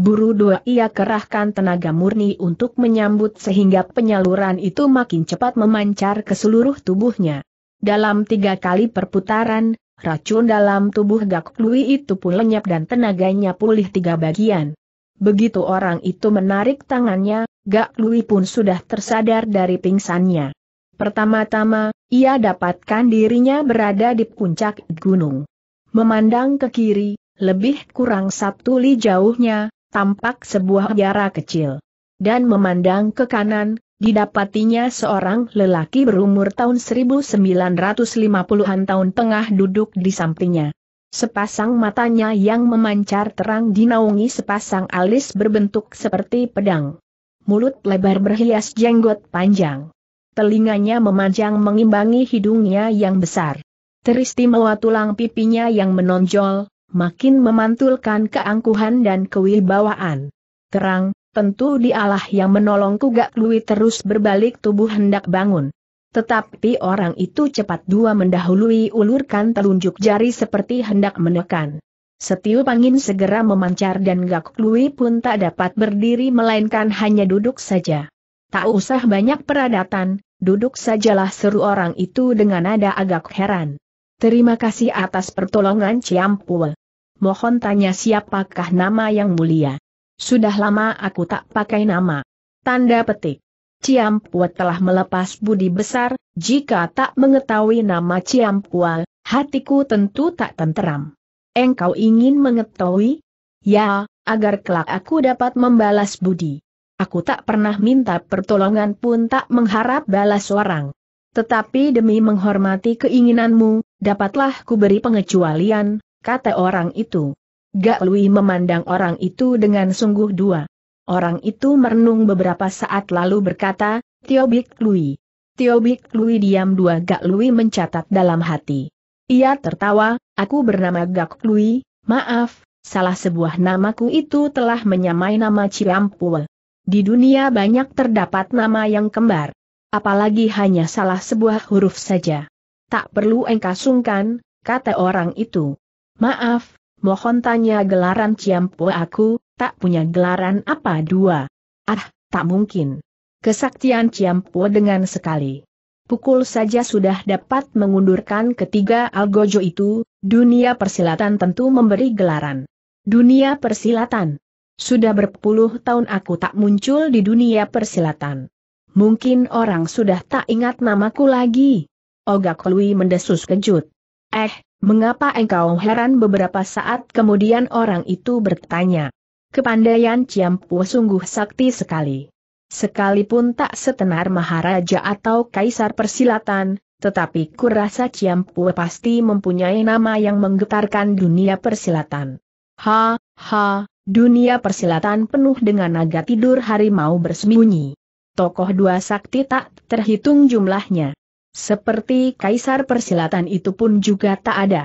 Buru dua ia kerahkan tenaga murni untuk menyambut sehingga penyaluran itu makin cepat memancar ke seluruh tubuhnya. Dalam tiga kali perputaran, racun dalam tubuh Gak Lui itu pun lenyap dan tenaganya pulih tiga bagian. Begitu orang itu menarik tangannya, Gak Lui pun sudah tersadar dari pingsannya. Pertama-tama, ia dapatkan dirinya berada di puncak gunung. Memandang ke kiri, lebih kurang satu li jauhnya, tampak sebuah biara kecil. Dan memandang ke kanan, didapatinya seorang lelaki berumur tahun 1950-an tahun tengah duduk di sampingnya. Sepasang matanya yang memancar terang dinaungi sepasang alis berbentuk seperti pedang. Mulut lebar berhias jenggot panjang. Telinganya memanjang mengimbangi hidungnya yang besar. Teristimewa tulang pipinya yang menonjol, makin memantulkan keangkuhan dan kewibawaan. Terang, tentu dialah yang menolongku Gak Lui terus berbalik tubuh hendak bangun. Tetapi orang itu cepat dua mendahului ulurkan telunjuk jari seperti hendak menekan. Setiup angin segera memancar dan Gak Lui pun tak dapat berdiri melainkan hanya duduk saja. Tak usah banyak peradatan, duduk sajalah seru orang itu dengan nada agak heran. Terima kasih atas pertolongan Ciampul mohon tanya siapakah nama yang mulia. Sudah lama aku tak pakai nama. Tanda petik. Ciampuat telah melepas budi besar, jika tak mengetahui nama Ciampual, hatiku tentu tak tenteram. Engkau ingin mengetahui? Ya, agar kelak aku dapat membalas budi. Aku tak pernah minta pertolongan pun tak mengharap balas orang. Tetapi demi menghormati keinginanmu, dapatlah ku beri pengecualian, kata orang itu. Gak Lui memandang orang itu dengan sungguh dua. Orang itu merenung beberapa saat lalu berkata, Tio Bik Lui. Tio Bik Lui diam dua Gak Lui mencatat dalam hati. Ia tertawa, aku bernama Gak Lui, maaf, salah sebuah namaku itu telah menyamai nama Ciampul. Di dunia banyak terdapat nama yang kembar. Apalagi hanya salah sebuah huruf saja. Tak perlu engkau sungkan, kata orang itu. Maaf, mohon tanya gelaran Ciampo aku, tak punya gelaran apa dua. Ah, tak mungkin. Kesaktian Ciampo dengan sekali. Pukul saja sudah dapat mengundurkan ketiga algojo itu, dunia persilatan tentu memberi gelaran. Dunia persilatan. Sudah berpuluh tahun aku tak muncul di dunia persilatan. Mungkin orang sudah tak ingat namaku lagi. Oga Lui mendesus kejut. Eh, Mengapa engkau heran beberapa saat kemudian orang itu bertanya? Kepandaian Ciampu sungguh sakti sekali. Sekalipun tak setenar Maharaja atau Kaisar Persilatan, tetapi kurasa Ciampu pasti mempunyai nama yang menggetarkan dunia persilatan. Ha, ha, dunia persilatan penuh dengan naga tidur harimau bersembunyi. Tokoh dua sakti tak terhitung jumlahnya. Seperti kaisar persilatan itu pun juga tak ada.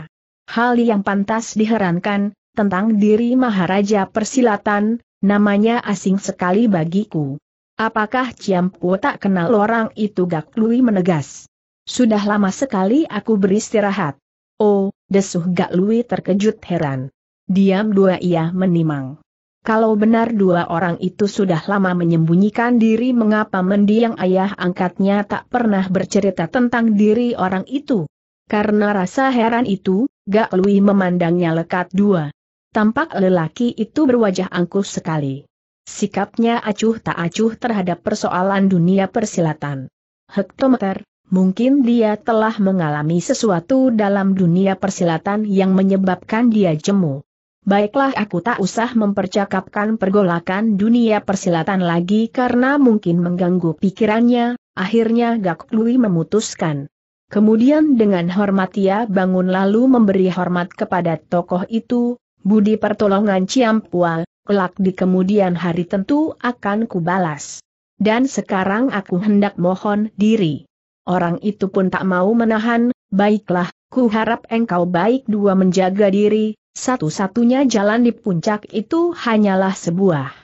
Hal yang pantas diherankan, tentang diri Maharaja Persilatan, namanya asing sekali bagiku. Apakah Ciampu tak kenal orang itu Gak Lui menegas. Sudah lama sekali aku beristirahat. Oh, desuh Gak Lui terkejut heran. Diam dua ia menimang. Kalau benar dua orang itu sudah lama menyembunyikan diri mengapa mendiang ayah angkatnya tak pernah bercerita tentang diri orang itu. Karena rasa heran itu, Gak Lui memandangnya lekat dua. Tampak lelaki itu berwajah angkuh sekali. Sikapnya acuh tak acuh terhadap persoalan dunia persilatan. Hektometer, mungkin dia telah mengalami sesuatu dalam dunia persilatan yang menyebabkan dia jemu. Baiklah aku tak usah mempercakapkan pergolakan dunia persilatan lagi karena mungkin mengganggu pikirannya, akhirnya Gak Lui memutuskan. Kemudian dengan hormat ia bangun lalu memberi hormat kepada tokoh itu, budi pertolongan Ciampua, kelak di kemudian hari tentu akan kubalas. Dan sekarang aku hendak mohon diri. Orang itu pun tak mau menahan, baiklah, ku harap engkau baik dua menjaga diri, satu-satunya jalan di puncak itu hanyalah sebuah.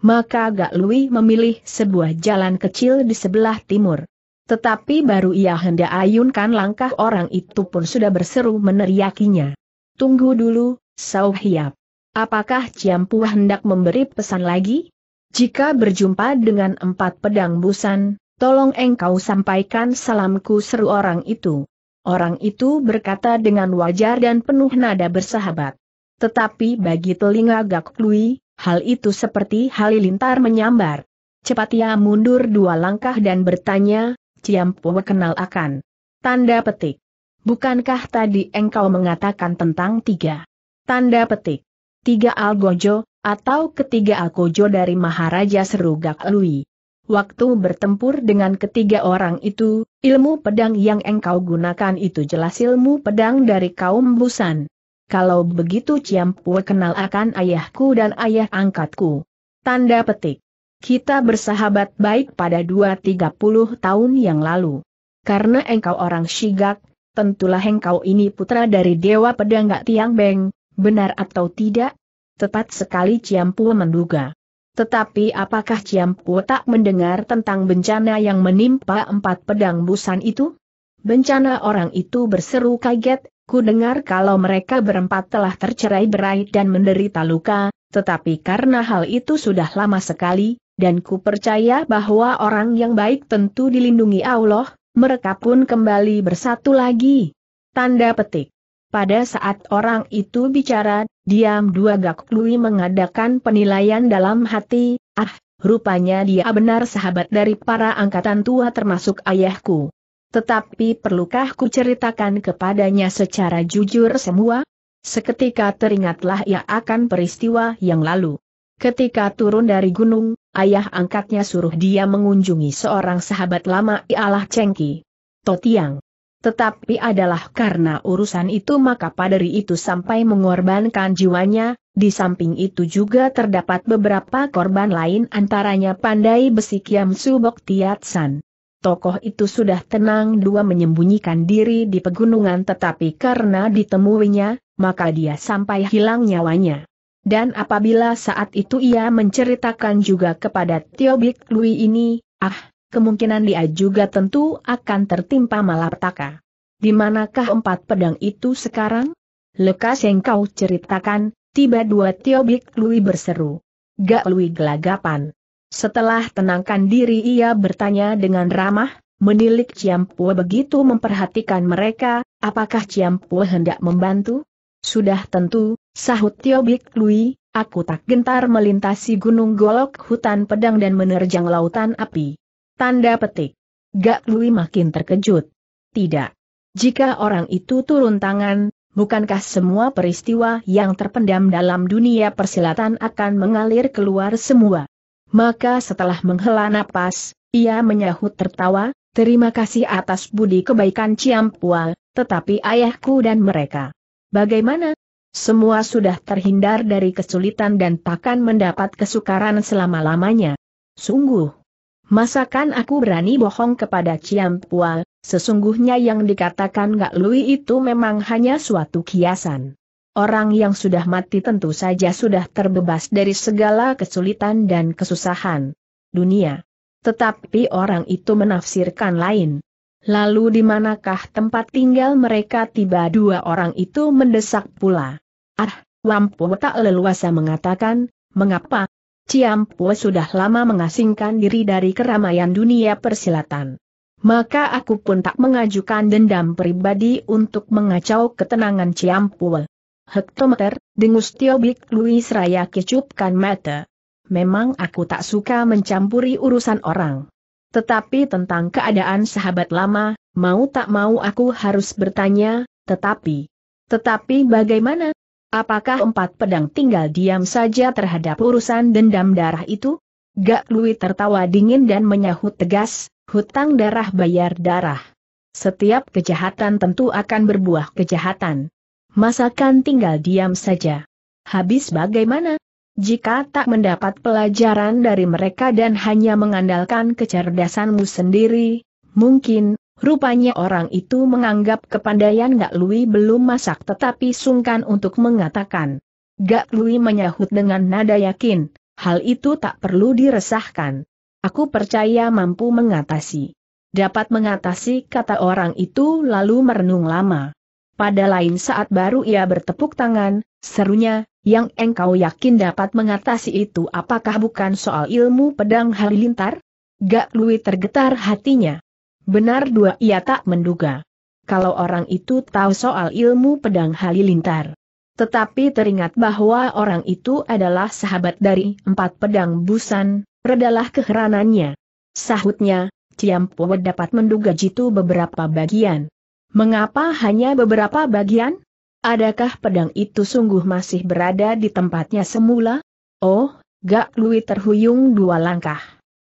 Maka Gak Lui memilih sebuah jalan kecil di sebelah timur. Tetapi baru ia hendak ayunkan langkah orang itu pun sudah berseru meneriakinya. Tunggu dulu, Sau Hiap. Apakah Ciampu hendak memberi pesan lagi? Jika berjumpa dengan empat pedang busan, tolong engkau sampaikan salamku seru orang itu. Orang itu berkata dengan wajar dan penuh nada bersahabat. Tetapi bagi telinga Gak Lui, hal itu seperti halilintar menyambar. Cepat ia mundur dua langkah dan bertanya, Ciam Ciampu kenal akan. Tanda petik. Bukankah tadi engkau mengatakan tentang tiga? Tanda petik. Tiga Algojo, atau ketiga Algojo dari Maharaja Serugaklui. Lui. Waktu bertempur dengan ketiga orang itu, Ilmu pedang yang engkau gunakan itu jelas ilmu pedang dari kaum Busan. Kalau begitu Ciampue kenal akan ayahku dan ayah angkatku. Tanda petik. Kita bersahabat baik pada 2-30 tahun yang lalu. Karena engkau orang Shigak, tentulah engkau ini putra dari Dewa Pedang Gak Tiang Beng, benar atau tidak? Tepat sekali Ciampu menduga. Tetapi apakah Ciampu tak mendengar tentang bencana yang menimpa empat pedang busan itu? Bencana orang itu berseru kaget, ku dengar kalau mereka berempat telah tercerai berai dan menderita luka, tetapi karena hal itu sudah lama sekali, dan ku percaya bahwa orang yang baik tentu dilindungi Allah, mereka pun kembali bersatu lagi. Tanda petik. Pada saat orang itu bicara, Diam dua gak Lui mengadakan penilaian dalam hati, ah, rupanya dia benar sahabat dari para angkatan tua termasuk ayahku. Tetapi perlukah ku ceritakan kepadanya secara jujur semua? Seketika teringatlah ia akan peristiwa yang lalu. Ketika turun dari gunung, ayah angkatnya suruh dia mengunjungi seorang sahabat lama ialah Cengki. Totiang. Tetapi adalah karena urusan itu maka paderi itu sampai mengorbankan jiwanya, di samping itu juga terdapat beberapa korban lain antaranya pandai besi Kiam Subok Tiatsan. Tokoh itu sudah tenang dua menyembunyikan diri di pegunungan tetapi karena ditemuinya, maka dia sampai hilang nyawanya. Dan apabila saat itu ia menceritakan juga kepada Tio Bik Lui ini, ah, kemungkinan dia juga tentu akan tertimpa malapetaka. Di manakah empat pedang itu sekarang? Lekas yang kau ceritakan, tiba dua Tiobik Lui berseru. Gak Lui gelagapan. Setelah tenangkan diri ia bertanya dengan ramah, menilik Ciampue begitu memperhatikan mereka, apakah Ciampue hendak membantu? Sudah tentu, sahut Tiobik Lui, aku tak gentar melintasi gunung golok hutan pedang dan menerjang lautan api. Tanda petik. Gak Lui makin terkejut. Tidak. Jika orang itu turun tangan, bukankah semua peristiwa yang terpendam dalam dunia persilatan akan mengalir keluar semua? Maka setelah menghela napas, ia menyahut tertawa, terima kasih atas budi kebaikan Ciampual, tetapi ayahku dan mereka. Bagaimana? Semua sudah terhindar dari kesulitan dan takkan mendapat kesukaran selama-lamanya. Sungguh, Masakan aku berani bohong kepada Pua, sesungguhnya yang dikatakan Gak Lui itu memang hanya suatu kiasan. Orang yang sudah mati tentu saja sudah terbebas dari segala kesulitan dan kesusahan dunia. Tetapi orang itu menafsirkan lain. Lalu di manakah tempat tinggal mereka tiba dua orang itu mendesak pula. Ah, Wampu tak leluasa mengatakan, mengapa, Ciampo sudah lama mengasingkan diri dari keramaian dunia persilatan. Maka aku pun tak mengajukan dendam pribadi untuk mengacau ketenangan Ciampo. Hektometer, dengus Tiobik Louis Raya kecupkan mata. Memang aku tak suka mencampuri urusan orang. Tetapi tentang keadaan sahabat lama, mau tak mau aku harus bertanya, tetapi... Tetapi bagaimana Apakah empat pedang tinggal diam saja terhadap urusan dendam darah itu? Gak Lui tertawa dingin dan menyahut tegas, hutang darah bayar darah. Setiap kejahatan tentu akan berbuah kejahatan. Masakan tinggal diam saja. Habis bagaimana? Jika tak mendapat pelajaran dari mereka dan hanya mengandalkan kecerdasanmu sendiri, mungkin, Rupanya orang itu menganggap kepandaian Gak Lui belum masak tetapi sungkan untuk mengatakan. Gak Lui menyahut dengan nada yakin, hal itu tak perlu diresahkan. Aku percaya mampu mengatasi. Dapat mengatasi kata orang itu lalu merenung lama. Pada lain saat baru ia bertepuk tangan, serunya, yang engkau yakin dapat mengatasi itu apakah bukan soal ilmu pedang halilintar? Gak Lui tergetar hatinya. Benar dua ia tak menduga. Kalau orang itu tahu soal ilmu pedang halilintar. Tetapi teringat bahwa orang itu adalah sahabat dari empat pedang busan, redalah keheranannya. Sahutnya, Ciampo dapat menduga jitu beberapa bagian. Mengapa hanya beberapa bagian? Adakah pedang itu sungguh masih berada di tempatnya semula? Oh, Gak Lui terhuyung dua langkah.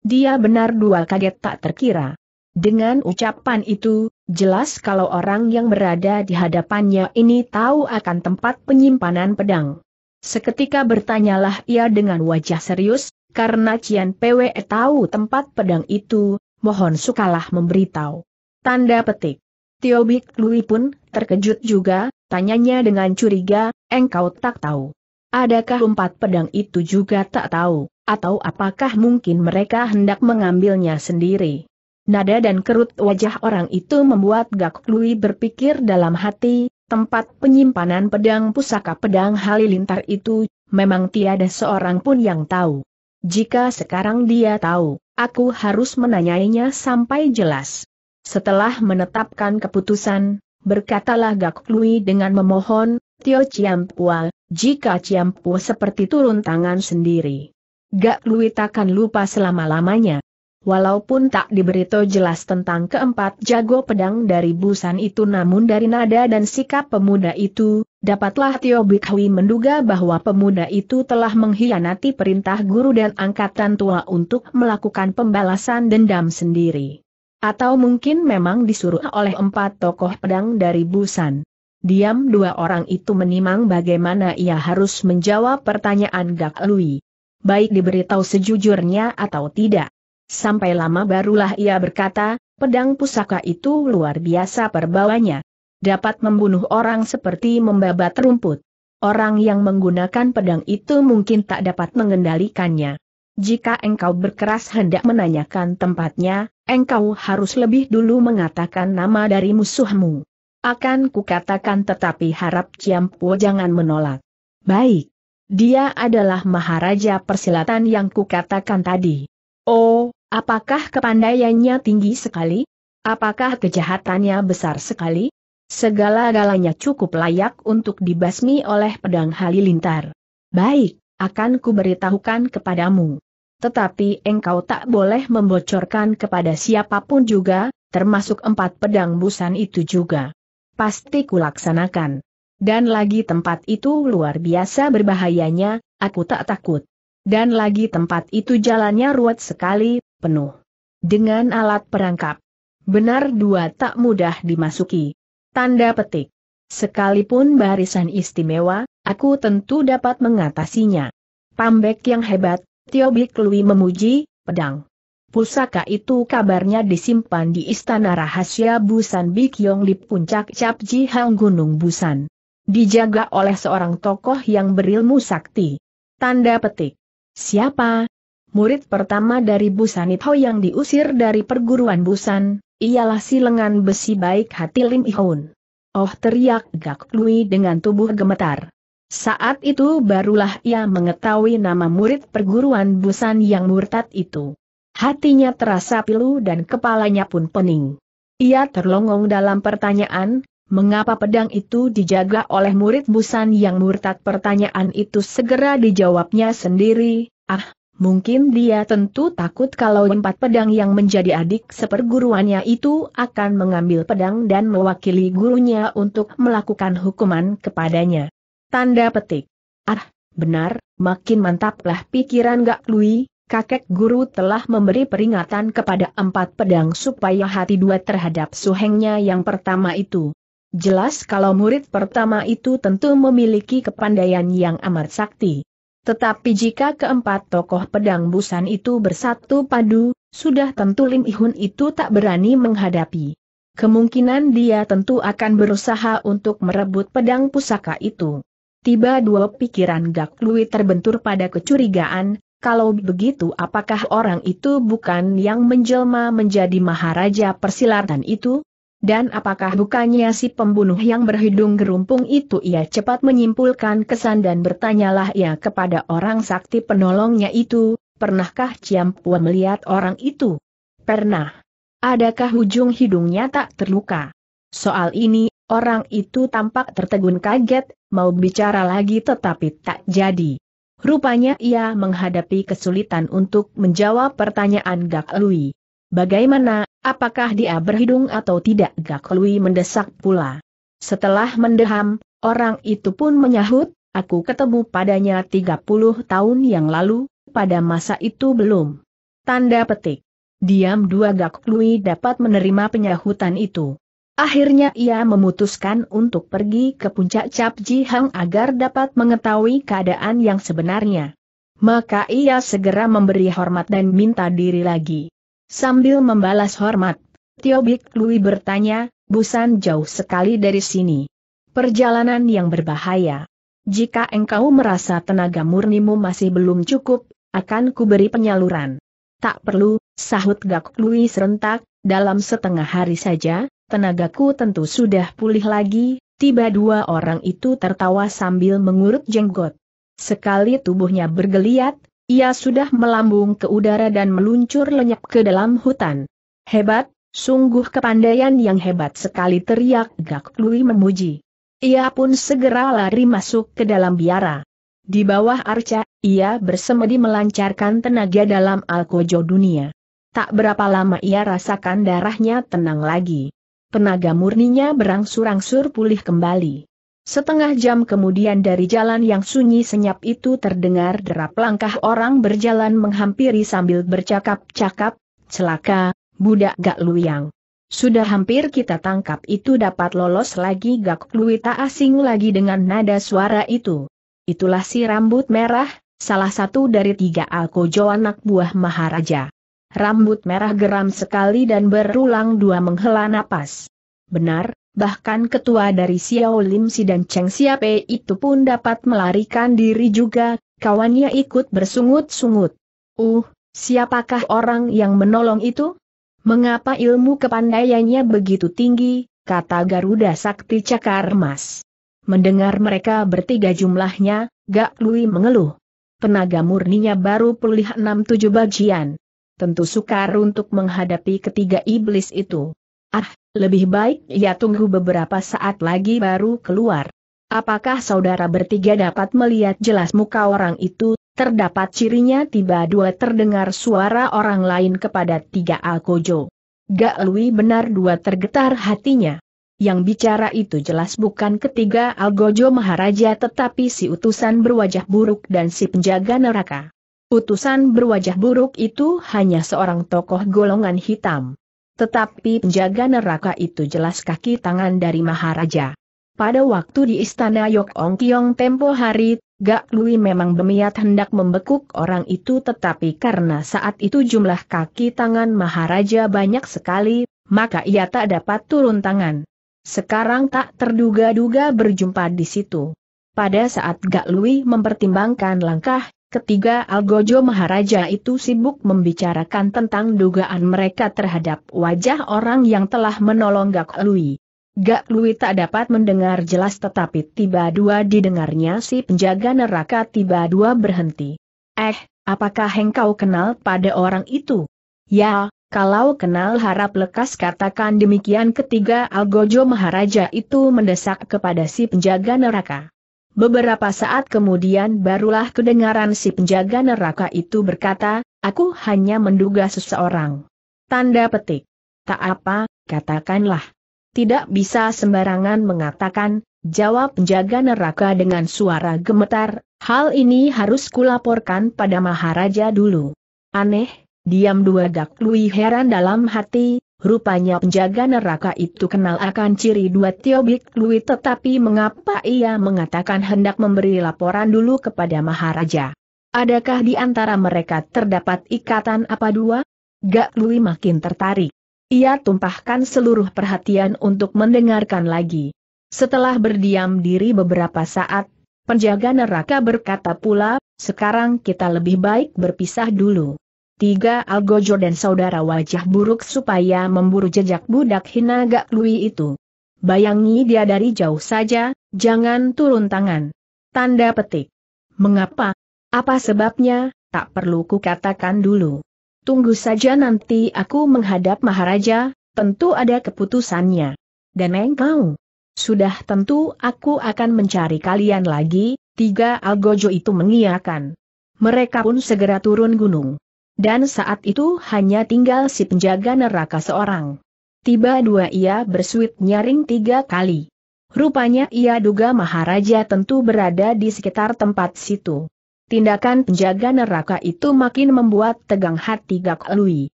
Dia benar dua kaget tak terkira. Dengan ucapan itu, jelas kalau orang yang berada di hadapannya ini tahu akan tempat penyimpanan pedang. Seketika bertanyalah ia dengan wajah serius, karena Cian PWE tahu tempat pedang itu, mohon sukalah memberitahu. Tanda petik. Bik Lui pun terkejut juga, tanyanya dengan curiga, engkau tak tahu. Adakah empat pedang itu juga tak tahu, atau apakah mungkin mereka hendak mengambilnya sendiri? Nada dan kerut wajah orang itu membuat Gak Lui berpikir dalam hati, tempat penyimpanan pedang pusaka pedang halilintar itu, memang tiada seorang pun yang tahu. Jika sekarang dia tahu, aku harus menanyainya sampai jelas. Setelah menetapkan keputusan, berkatalah Gak Lui dengan memohon, Tio Ciampua, jika Ciampua seperti turun tangan sendiri. Gak Lui takkan lupa selama-lamanya. Walaupun tak diberitahu jelas tentang keempat jago pedang dari busan itu namun dari nada dan sikap pemuda itu, dapatlah Tio Bikwi menduga bahwa pemuda itu telah mengkhianati perintah guru dan angkatan tua untuk melakukan pembalasan dendam sendiri. Atau mungkin memang disuruh oleh empat tokoh pedang dari busan. Diam dua orang itu menimang bagaimana ia harus menjawab pertanyaan Gak Lui. Baik diberitahu sejujurnya atau tidak. Sampai lama barulah ia berkata, pedang pusaka itu luar biasa perbawanya. Dapat membunuh orang seperti membabat rumput. Orang yang menggunakan pedang itu mungkin tak dapat mengendalikannya. Jika engkau berkeras hendak menanyakan tempatnya, engkau harus lebih dulu mengatakan nama dari musuhmu. Akan kukatakan tetapi harap Ciampu jangan menolak. Baik. Dia adalah Maharaja Persilatan yang kukatakan tadi. Oh, Apakah kepandaiannya tinggi sekali? Apakah kejahatannya besar sekali? Segala-galanya cukup layak untuk dibasmi oleh pedang halilintar. Baik, akan kuberitahukan kepadamu. Tetapi engkau tak boleh membocorkan kepada siapapun juga, termasuk empat pedang busan itu juga. Pasti kulaksanakan. Dan lagi tempat itu luar biasa berbahayanya, aku tak takut. Dan lagi tempat itu jalannya ruwet sekali, penuh. Dengan alat perangkap. Benar dua tak mudah dimasuki. Tanda petik. Sekalipun barisan istimewa, aku tentu dapat mengatasinya. Pambek yang hebat, Tio Lui memuji, pedang. Pusaka itu kabarnya disimpan di istana rahasia Busan Bikyong di puncak Capji Hang Gunung Busan. Dijaga oleh seorang tokoh yang berilmu sakti. Tanda petik. Siapa, murid pertama dari Busan Itho yang diusir dari perguruan Busan, ialah si lengan besi baik hati Lim Ihoon. Oh teriak Gak Lui dengan tubuh gemetar. Saat itu barulah ia mengetahui nama murid perguruan Busan yang murtad itu. Hatinya terasa pilu dan kepalanya pun pening. Ia terlongong dalam pertanyaan, mengapa pedang itu dijaga oleh murid Busan yang murtad pertanyaan itu segera dijawabnya sendiri, ah, Mungkin dia tentu takut kalau empat pedang yang menjadi adik seperguruannya itu akan mengambil pedang dan mewakili gurunya untuk melakukan hukuman kepadanya. Tanda petik. Ah, benar, makin mantaplah pikiran Gak Lui, kakek guru telah memberi peringatan kepada empat pedang supaya hati dua terhadap suhengnya yang pertama itu. Jelas kalau murid pertama itu tentu memiliki kepandaian yang amat sakti. Tetapi jika keempat tokoh pedang busan itu bersatu padu, sudah tentu Lim Ihun itu tak berani menghadapi. Kemungkinan dia tentu akan berusaha untuk merebut pedang pusaka itu. Tiba dua pikiran Gak Lui terbentur pada kecurigaan, kalau begitu apakah orang itu bukan yang menjelma menjadi maharaja persilatan itu? Dan apakah bukannya si pembunuh yang berhidung gerumpung itu ia cepat menyimpulkan kesan dan bertanyalah ia kepada orang sakti penolongnya itu, pernahkah Ciampua melihat orang itu? Pernah. Adakah ujung hidungnya tak terluka? Soal ini, orang itu tampak tertegun kaget, mau bicara lagi tetapi tak jadi. Rupanya ia menghadapi kesulitan untuk menjawab pertanyaan Gak Lui. Bagaimana, apakah dia berhidung atau tidak Gak Lui mendesak pula. Setelah mendeham, orang itu pun menyahut, aku ketemu padanya 30 tahun yang lalu, pada masa itu belum. Tanda petik. Diam dua Gak Lui dapat menerima penyahutan itu. Akhirnya ia memutuskan untuk pergi ke puncak Cap Hang agar dapat mengetahui keadaan yang sebenarnya. Maka ia segera memberi hormat dan minta diri lagi. Sambil membalas hormat, Tio Bik Lui bertanya, Busan jauh sekali dari sini. Perjalanan yang berbahaya. Jika engkau merasa tenaga murnimu masih belum cukup, akan kuberi penyaluran. Tak perlu, sahut Gak Lui serentak, dalam setengah hari saja, tenagaku tentu sudah pulih lagi, tiba dua orang itu tertawa sambil mengurut jenggot. Sekali tubuhnya bergeliat, ia sudah melambung ke udara dan meluncur lenyap ke dalam hutan. Hebat, sungguh kepandaian yang hebat sekali teriak Gak Lui memuji. Ia pun segera lari masuk ke dalam biara. Di bawah arca, ia bersemedi melancarkan tenaga dalam alkojo dunia. Tak berapa lama ia rasakan darahnya tenang lagi. Tenaga murninya berangsur-angsur pulih kembali. Setengah jam kemudian dari jalan yang sunyi senyap itu terdengar derap langkah orang berjalan menghampiri sambil bercakap-cakap, celaka, budak Gak Luyang. Sudah hampir kita tangkap itu dapat lolos lagi Gak Lui tak asing lagi dengan nada suara itu. Itulah si rambut merah, salah satu dari tiga Alkojo anak buah Maharaja. Rambut merah geram sekali dan berulang dua menghela napas. Benar, Bahkan ketua dari Xiao Si dan Cheng Xiape itu pun dapat melarikan diri juga, kawannya ikut bersungut-sungut. Uh, siapakah orang yang menolong itu? Mengapa ilmu kepandaiannya begitu tinggi, kata Garuda Sakti Cakar Mas. Mendengar mereka bertiga jumlahnya, Gak Lui mengeluh. Tenaga murninya baru pulih enam tujuh bagian. Tentu sukar untuk menghadapi ketiga iblis itu. Ah, lebih baik ia tunggu beberapa saat lagi baru keluar. Apakah saudara bertiga dapat melihat jelas muka orang itu? Terdapat cirinya tiba dua terdengar suara orang lain kepada tiga Alkojo. Gak Lui benar dua tergetar hatinya. Yang bicara itu jelas bukan ketiga Algojo Maharaja tetapi si utusan berwajah buruk dan si penjaga neraka. Utusan berwajah buruk itu hanya seorang tokoh golongan hitam. Tetapi penjaga neraka itu jelas kaki tangan dari Maharaja. Pada waktu di istana Yok Ong Kiong tempo hari, Gak Lui memang bemiat hendak membekuk orang itu tetapi karena saat itu jumlah kaki tangan Maharaja banyak sekali, maka ia tak dapat turun tangan. Sekarang tak terduga-duga berjumpa di situ. Pada saat Gak Lui mempertimbangkan langkah Ketiga Algojo Maharaja itu sibuk membicarakan tentang dugaan mereka terhadap wajah orang yang telah menolong Gak Lui. Gak Lui tak dapat mendengar jelas tetapi tiba dua didengarnya si penjaga neraka tiba dua berhenti. Eh, apakah engkau kenal pada orang itu? Ya, kalau kenal harap lekas katakan demikian ketiga Algojo Maharaja itu mendesak kepada si penjaga neraka. Beberapa saat kemudian barulah kedengaran si penjaga neraka itu berkata, aku hanya menduga seseorang. Tanda petik. Tak apa, katakanlah. Tidak bisa sembarangan mengatakan, jawab penjaga neraka dengan suara gemetar, hal ini harus kulaporkan pada Maharaja dulu. Aneh, diam dua gak? lui heran dalam hati, Rupanya penjaga neraka itu kenal akan ciri dua Tiobik Lui tetapi mengapa ia mengatakan hendak memberi laporan dulu kepada Maharaja? Adakah di antara mereka terdapat ikatan apa dua? Gak Lui makin tertarik. Ia tumpahkan seluruh perhatian untuk mendengarkan lagi. Setelah berdiam diri beberapa saat, penjaga neraka berkata pula, sekarang kita lebih baik berpisah dulu. Tiga Algojo dan saudara wajah buruk supaya memburu jejak budak hina Gak Lui itu. Bayangi dia dari jauh saja, jangan turun tangan. Tanda petik. Mengapa? Apa sebabnya, tak perlu kukatakan dulu. Tunggu saja nanti aku menghadap Maharaja, tentu ada keputusannya. Dan engkau? Sudah tentu aku akan mencari kalian lagi, tiga Algojo itu mengiakan. Mereka pun segera turun gunung. Dan saat itu hanya tinggal si penjaga neraka seorang. Tiba dua ia bersuit nyaring tiga kali. Rupanya ia duga Maharaja tentu berada di sekitar tempat situ. Tindakan penjaga neraka itu makin membuat tegang hati Gak Lui.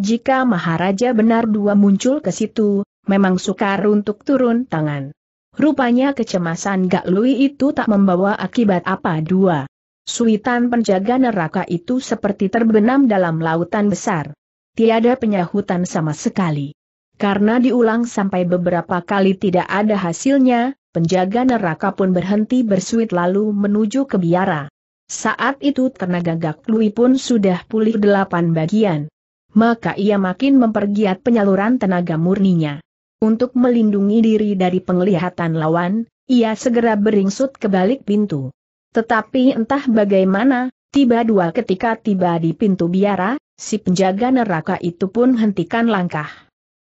Jika Maharaja benar dua muncul ke situ, memang sukar untuk turun tangan. Rupanya kecemasan Gak Lui itu tak membawa akibat apa dua. Suitan penjaga neraka itu seperti terbenam dalam lautan besar. Tiada penyahutan sama sekali. Karena diulang sampai beberapa kali tidak ada hasilnya, penjaga neraka pun berhenti bersuit lalu menuju ke biara. Saat itu tenaga Gak Lui pun sudah pulih delapan bagian. Maka ia makin mempergiat penyaluran tenaga murninya. Untuk melindungi diri dari penglihatan lawan, ia segera beringsut ke balik pintu. Tetapi entah bagaimana, tiba dua ketika tiba di pintu biara, si penjaga neraka itu pun hentikan langkah.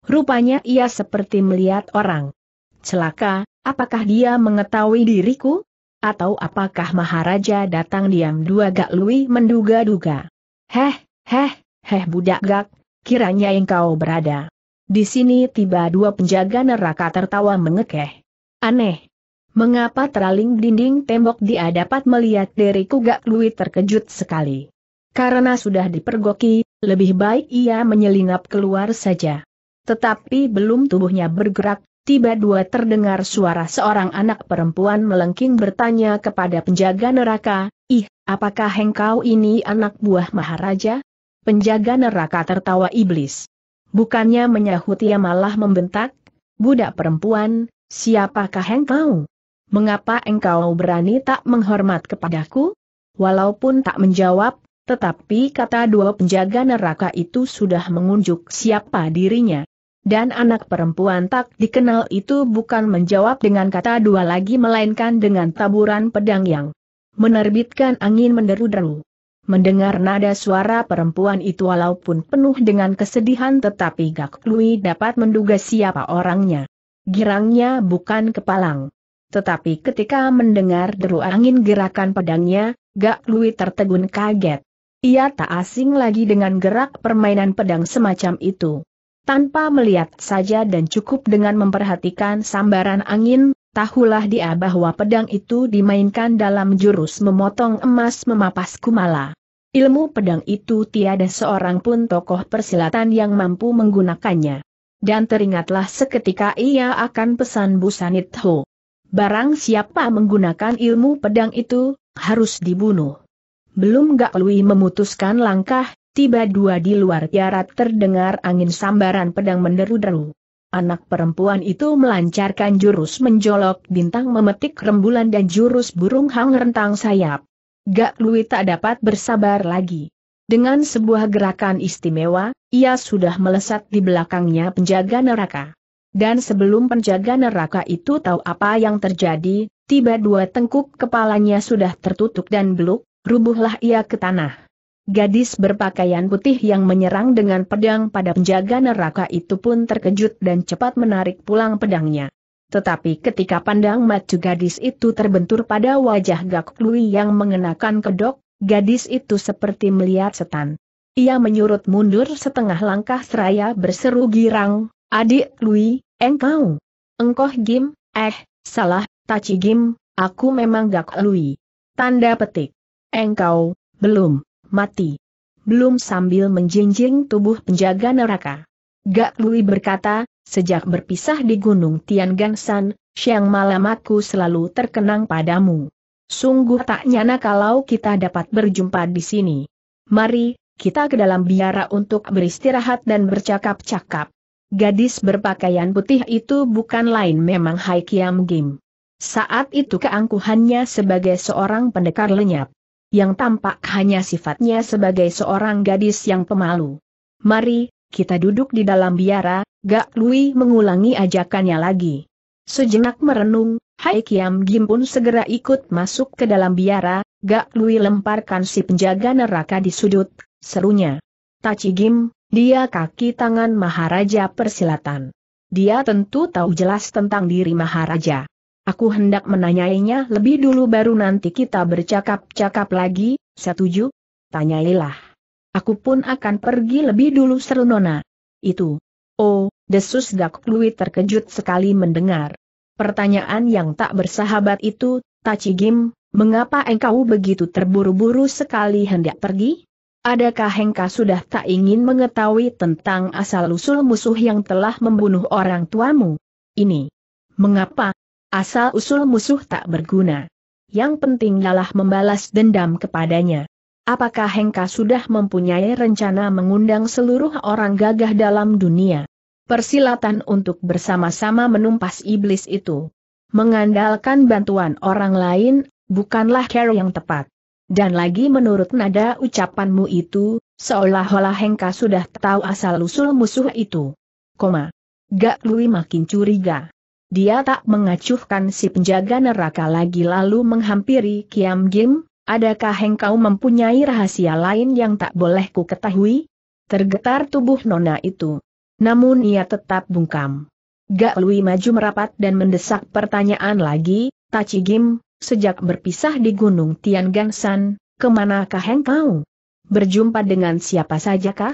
Rupanya ia seperti melihat orang. Celaka, apakah dia mengetahui diriku? Atau apakah Maharaja datang diam dua gak lui menduga-duga? Heh, heh, heh budak gak, kiranya engkau berada. Di sini tiba dua penjaga neraka tertawa mengekeh. Aneh, Mengapa teraling dinding tembok dia dapat melihat dari gak Lui terkejut sekali. Karena sudah dipergoki, lebih baik ia menyelinap keluar saja. Tetapi belum tubuhnya bergerak, tiba dua terdengar suara seorang anak perempuan melengking bertanya kepada penjaga neraka, Ih, apakah hengkau ini anak buah Maharaja? Penjaga neraka tertawa iblis. Bukannya menyahut ia malah membentak, Budak perempuan, siapakah hengkau? mengapa engkau berani tak menghormat kepadaku? Walaupun tak menjawab, tetapi kata dua penjaga neraka itu sudah mengunjuk siapa dirinya. Dan anak perempuan tak dikenal itu bukan menjawab dengan kata dua lagi melainkan dengan taburan pedang yang menerbitkan angin menderu-deru. Mendengar nada suara perempuan itu walaupun penuh dengan kesedihan tetapi Gak Lui dapat menduga siapa orangnya. Girangnya bukan kepalang tetapi ketika mendengar deru angin gerakan pedangnya, Gak Lui tertegun kaget. Ia tak asing lagi dengan gerak permainan pedang semacam itu. Tanpa melihat saja dan cukup dengan memperhatikan sambaran angin, tahulah dia bahwa pedang itu dimainkan dalam jurus memotong emas memapas kumala. Ilmu pedang itu tiada seorang pun tokoh persilatan yang mampu menggunakannya. Dan teringatlah seketika ia akan pesan Busanit Ho. Barang siapa menggunakan ilmu pedang itu, harus dibunuh. Belum gak Lui memutuskan langkah, tiba dua di luar tiarat terdengar angin sambaran pedang menderu-deru. Anak perempuan itu melancarkan jurus menjolok bintang memetik rembulan dan jurus burung hang rentang sayap. Gak Lui tak dapat bersabar lagi. Dengan sebuah gerakan istimewa, ia sudah melesat di belakangnya penjaga neraka. Dan sebelum penjaga neraka itu tahu apa yang terjadi, tiba dua tengkuk kepalanya sudah tertutup dan beluk, rubuhlah ia ke tanah. Gadis berpakaian putih yang menyerang dengan pedang pada penjaga neraka itu pun terkejut dan cepat menarik pulang pedangnya. Tetapi ketika pandang mata gadis itu terbentur pada wajah Gak yang mengenakan kedok, gadis itu seperti melihat setan. Ia menyurut mundur setengah langkah seraya berseru girang, Adik Lui, engkau. Engkoh Gim, eh, salah, Taci Gim, aku memang gak Lui. Tanda petik. Engkau, belum, mati. Belum sambil menjinjing tubuh penjaga neraka. Gak Lui berkata, sejak berpisah di Gunung Tian Gansan, siang malam aku selalu terkenang padamu. Sungguh tak nyana kalau kita dapat berjumpa di sini. Mari, kita ke dalam biara untuk beristirahat dan bercakap-cakap. Gadis berpakaian putih itu bukan lain memang Hai Kiam Gim. Saat itu keangkuhannya sebagai seorang pendekar lenyap. Yang tampak hanya sifatnya sebagai seorang gadis yang pemalu. Mari, kita duduk di dalam biara, Gak Lui mengulangi ajakannya lagi. Sejenak merenung, Hai Kiam Gim pun segera ikut masuk ke dalam biara, Gak Lui lemparkan si penjaga neraka di sudut, serunya. Tachi Gim, dia kaki tangan Maharaja Persilatan. Dia tentu tahu jelas tentang diri Maharaja. Aku hendak menanyainya lebih dulu baru nanti kita bercakap-cakap lagi, setuju? Tanyailah. Aku pun akan pergi lebih dulu seru Nona. Itu. Oh, desus Gak klui terkejut sekali mendengar. Pertanyaan yang tak bersahabat itu, Tachigim, mengapa engkau begitu terburu-buru sekali hendak pergi? Adakah Hengka sudah tak ingin mengetahui tentang asal-usul musuh yang telah membunuh orang tuamu? Ini. Mengapa? Asal-usul musuh tak berguna. Yang penting ialah membalas dendam kepadanya. Apakah Hengka sudah mempunyai rencana mengundang seluruh orang gagah dalam dunia? Persilatan untuk bersama-sama menumpas iblis itu. Mengandalkan bantuan orang lain, bukanlah cara yang tepat. Dan lagi menurut nada ucapanmu itu, seolah-olah Hengka sudah tahu asal-usul musuh itu. Koma. Gak Lui makin curiga. Dia tak mengacuhkan si penjaga neraka lagi lalu menghampiri Kiam Gim, adakah Hengkau mempunyai rahasia lain yang tak boleh ku ketahui? Tergetar tubuh nona itu. Namun ia tetap bungkam. Gak Lui maju merapat dan mendesak pertanyaan lagi, Tachi Gim, sejak berpisah di Gunung Tian Tiangansan, kemanakah engkau? Berjumpa dengan siapa sajakah?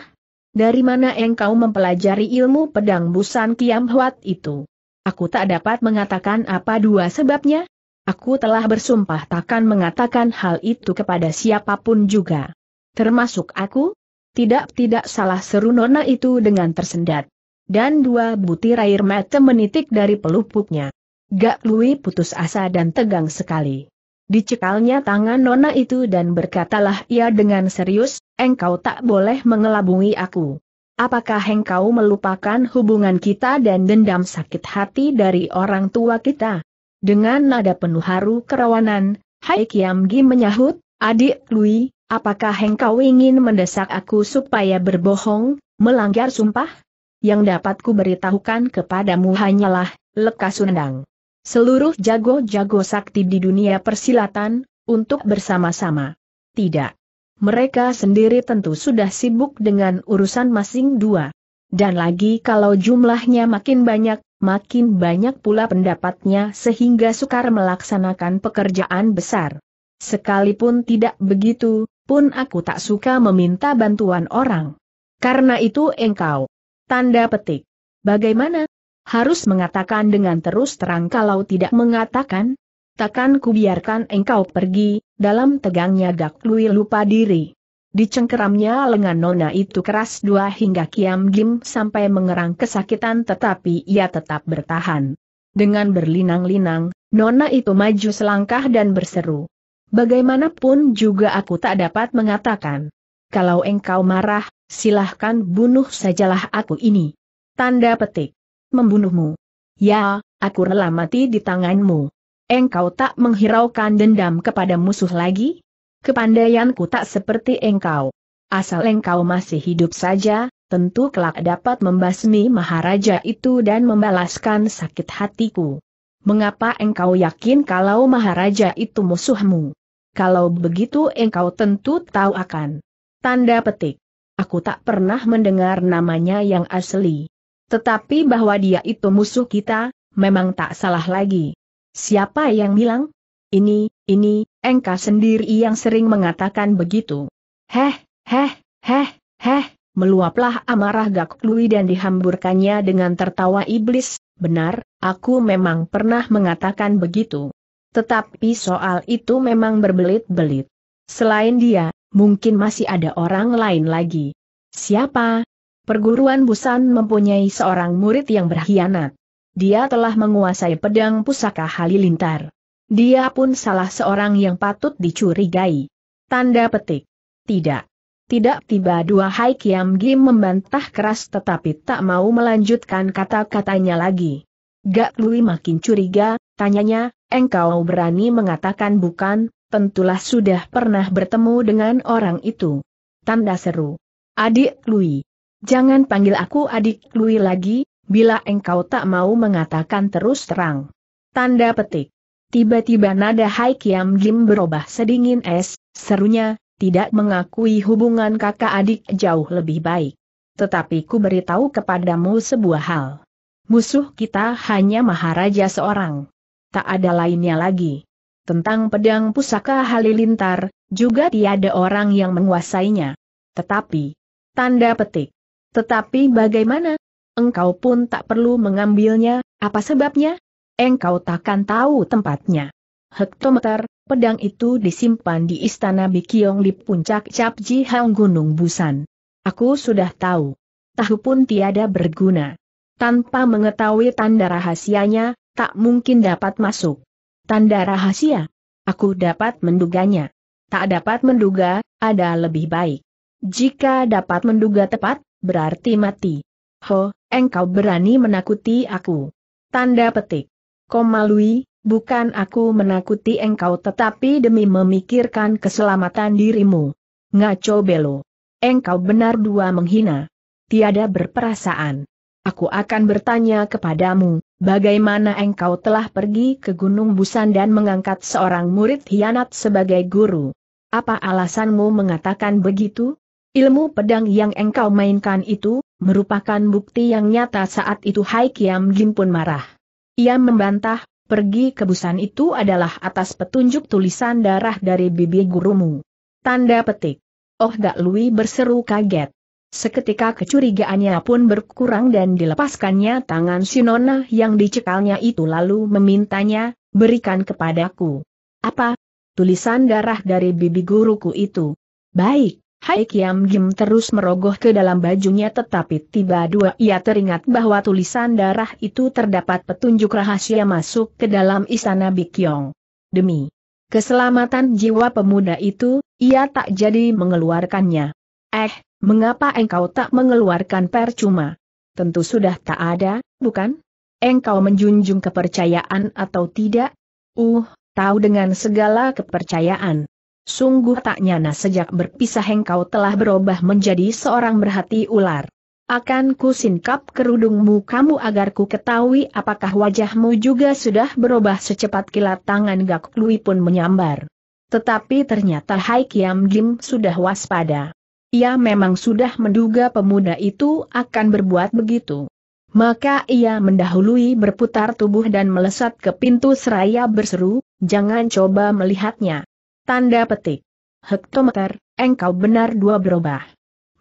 Dari mana engkau mempelajari ilmu pedang busan Kiam Huat itu? Aku tak dapat mengatakan apa dua sebabnya. Aku telah bersumpah takkan mengatakan hal itu kepada siapapun juga. Termasuk aku? Tidak-tidak salah seru nona itu dengan tersendat. Dan dua butir air mata menitik dari pelupuknya. Gak Lui putus asa dan tegang sekali. Dicekalnya tangan Nona itu dan berkatalah ia dengan serius, engkau tak boleh mengelabui aku. Apakah engkau melupakan hubungan kita dan dendam sakit hati dari orang tua kita? Dengan nada penuh haru kerawanan, Hai Kiam Gi menyahut, adik Lui, apakah engkau ingin mendesak aku supaya berbohong, melanggar sumpah? Yang dapat ku beritahukan kepadamu hanyalah, lekas undang seluruh jago-jago sakti di dunia persilatan, untuk bersama-sama. Tidak. Mereka sendiri tentu sudah sibuk dengan urusan masing dua. Dan lagi kalau jumlahnya makin banyak, makin banyak pula pendapatnya sehingga sukar melaksanakan pekerjaan besar. Sekalipun tidak begitu, pun aku tak suka meminta bantuan orang. Karena itu engkau. Tanda petik. Bagaimana, harus mengatakan dengan terus terang kalau tidak mengatakan, takkan kubiarkan engkau pergi, dalam tegangnya Gak Lui lupa diri. Dicengkeramnya lengan Nona itu keras dua hingga Kiam Gim sampai mengerang kesakitan tetapi ia tetap bertahan. Dengan berlinang-linang, Nona itu maju selangkah dan berseru. Bagaimanapun juga aku tak dapat mengatakan. Kalau engkau marah, silahkan bunuh sajalah aku ini. Tanda petik membunuhmu. Ya, aku rela mati di tanganmu. Engkau tak menghiraukan dendam kepada musuh lagi? Kepandaianku tak seperti engkau. Asal engkau masih hidup saja, tentu kelak dapat membasmi Maharaja itu dan membalaskan sakit hatiku. Mengapa engkau yakin kalau Maharaja itu musuhmu? Kalau begitu engkau tentu tahu akan. Tanda petik. Aku tak pernah mendengar namanya yang asli. Tetapi bahwa dia itu musuh kita, memang tak salah lagi. Siapa yang bilang? Ini, ini, Engka sendiri yang sering mengatakan begitu. Heh, heh, heh, heh, meluaplah amarah Gak Lui dan dihamburkannya dengan tertawa iblis, benar, aku memang pernah mengatakan begitu. Tetapi soal itu memang berbelit-belit. Selain dia, mungkin masih ada orang lain lagi. Siapa, perguruan Busan mempunyai seorang murid yang berkhianat. Dia telah menguasai pedang pusaka Halilintar. Dia pun salah seorang yang patut dicurigai. Tanda petik. Tidak. Tidak tiba dua Hai Kiam Gim membantah keras tetapi tak mau melanjutkan kata-katanya lagi. Gak Lui makin curiga, tanyanya, engkau berani mengatakan bukan, tentulah sudah pernah bertemu dengan orang itu. Tanda seru. Adik Lui. Jangan panggil aku adik Lui lagi, bila engkau tak mau mengatakan terus terang. Tanda petik. Tiba-tiba nada Hai Kiam Jim berubah sedingin es, serunya, tidak mengakui hubungan kakak adik jauh lebih baik. Tetapi ku beritahu kepadamu sebuah hal. Musuh kita hanya Maharaja seorang. Tak ada lainnya lagi. Tentang pedang pusaka Halilintar, juga tiada orang yang menguasainya. Tetapi, tanda petik. Tetapi bagaimana? Engkau pun tak perlu mengambilnya, apa sebabnya? Engkau takkan tahu tempatnya. Hektometer, pedang itu disimpan di istana Bikyong di puncak Cap Hang Gunung Busan. Aku sudah tahu. Tahu pun tiada berguna. Tanpa mengetahui tanda rahasianya, tak mungkin dapat masuk. Tanda rahasia? Aku dapat menduganya. Tak dapat menduga, ada lebih baik. Jika dapat menduga tepat, berarti mati. Ho, engkau berani menakuti aku. Tanda petik. Komalui, bukan aku menakuti engkau tetapi demi memikirkan keselamatan dirimu. Ngaco belo. Engkau benar dua menghina. Tiada berperasaan. Aku akan bertanya kepadamu, bagaimana engkau telah pergi ke Gunung Busan dan mengangkat seorang murid hianat sebagai guru? Apa alasanmu mengatakan begitu? Ilmu pedang yang engkau mainkan itu, merupakan bukti yang nyata saat itu Hai Kiam Gim pun marah. Ia membantah, pergi ke Busan itu adalah atas petunjuk tulisan darah dari bibi gurumu. Tanda petik. Oh Gak Lui berseru kaget. Seketika kecurigaannya pun berkurang dan dilepaskannya tangan Sinona yang dicekalnya itu lalu memintanya, berikan kepadaku. Apa? Tulisan darah dari bibi guruku itu. Baik. Hai Kiam Gim terus merogoh ke dalam bajunya tetapi tiba dua ia teringat bahwa tulisan darah itu terdapat petunjuk rahasia masuk ke dalam istana Bikyong. Demi keselamatan jiwa pemuda itu, ia tak jadi mengeluarkannya. Eh, mengapa engkau tak mengeluarkan percuma? Tentu sudah tak ada, bukan? Engkau menjunjung kepercayaan atau tidak? Uh, tahu dengan segala kepercayaan. Sungguh tak nyana sejak berpisah engkau telah berubah menjadi seorang berhati ular. Akan ku singkap kerudungmu kamu agar ku ketahui apakah wajahmu juga sudah berubah secepat kilat tangan Gak Lui pun menyambar. Tetapi ternyata Hai Kiam Jim sudah waspada. Ia memang sudah menduga pemuda itu akan berbuat begitu. Maka ia mendahului berputar tubuh dan melesat ke pintu seraya berseru, jangan coba melihatnya. Tanda petik. Hektometer, engkau benar dua berubah.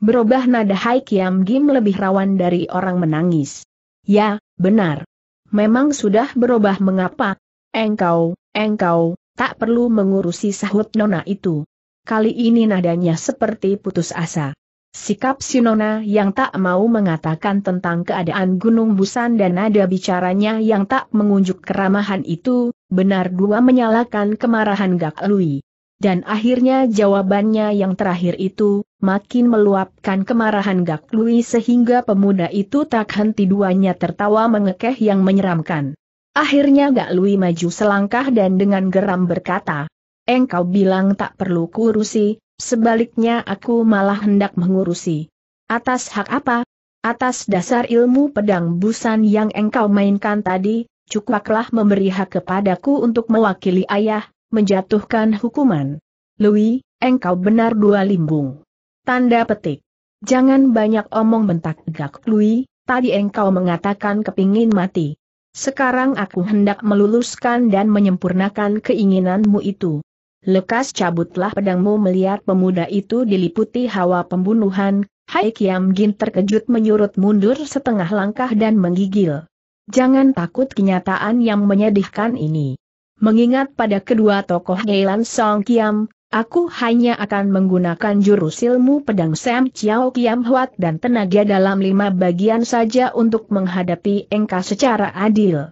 Berubah nada Hai Kiam Gim lebih rawan dari orang menangis. Ya, benar. Memang sudah berubah mengapa? Engkau, engkau, tak perlu mengurusi sahut nona itu. Kali ini nadanya seperti putus asa. Sikap si nona yang tak mau mengatakan tentang keadaan Gunung Busan dan nada bicaranya yang tak mengunjuk keramahan itu, benar dua menyalakan kemarahan Gak Lui. Dan akhirnya jawabannya yang terakhir itu, makin meluapkan kemarahan Gak Lui sehingga pemuda itu tak henti duanya tertawa mengekeh yang menyeramkan. Akhirnya Gak Lui maju selangkah dan dengan geram berkata, Engkau bilang tak perlu kurusi, sebaliknya aku malah hendak mengurusi. Atas hak apa? Atas dasar ilmu pedang busan yang engkau mainkan tadi, cukuplah memberi hak kepadaku untuk mewakili ayah, menjatuhkan hukuman. Louis, engkau benar dua limbung. Tanda petik. Jangan banyak omong bentak gak Lui, tadi engkau mengatakan kepingin mati. Sekarang aku hendak meluluskan dan menyempurnakan keinginanmu itu. Lekas cabutlah pedangmu melihat pemuda itu diliputi hawa pembunuhan, Hai Kiam Gin terkejut menyurut mundur setengah langkah dan menggigil. Jangan takut kenyataan yang menyedihkan ini. Mengingat pada kedua tokoh Ngelan Song Kiam, aku hanya akan menggunakan jurus ilmu pedang Sam Chiao Kiam Huat dan tenaga dalam lima bagian saja untuk menghadapi engkau secara adil.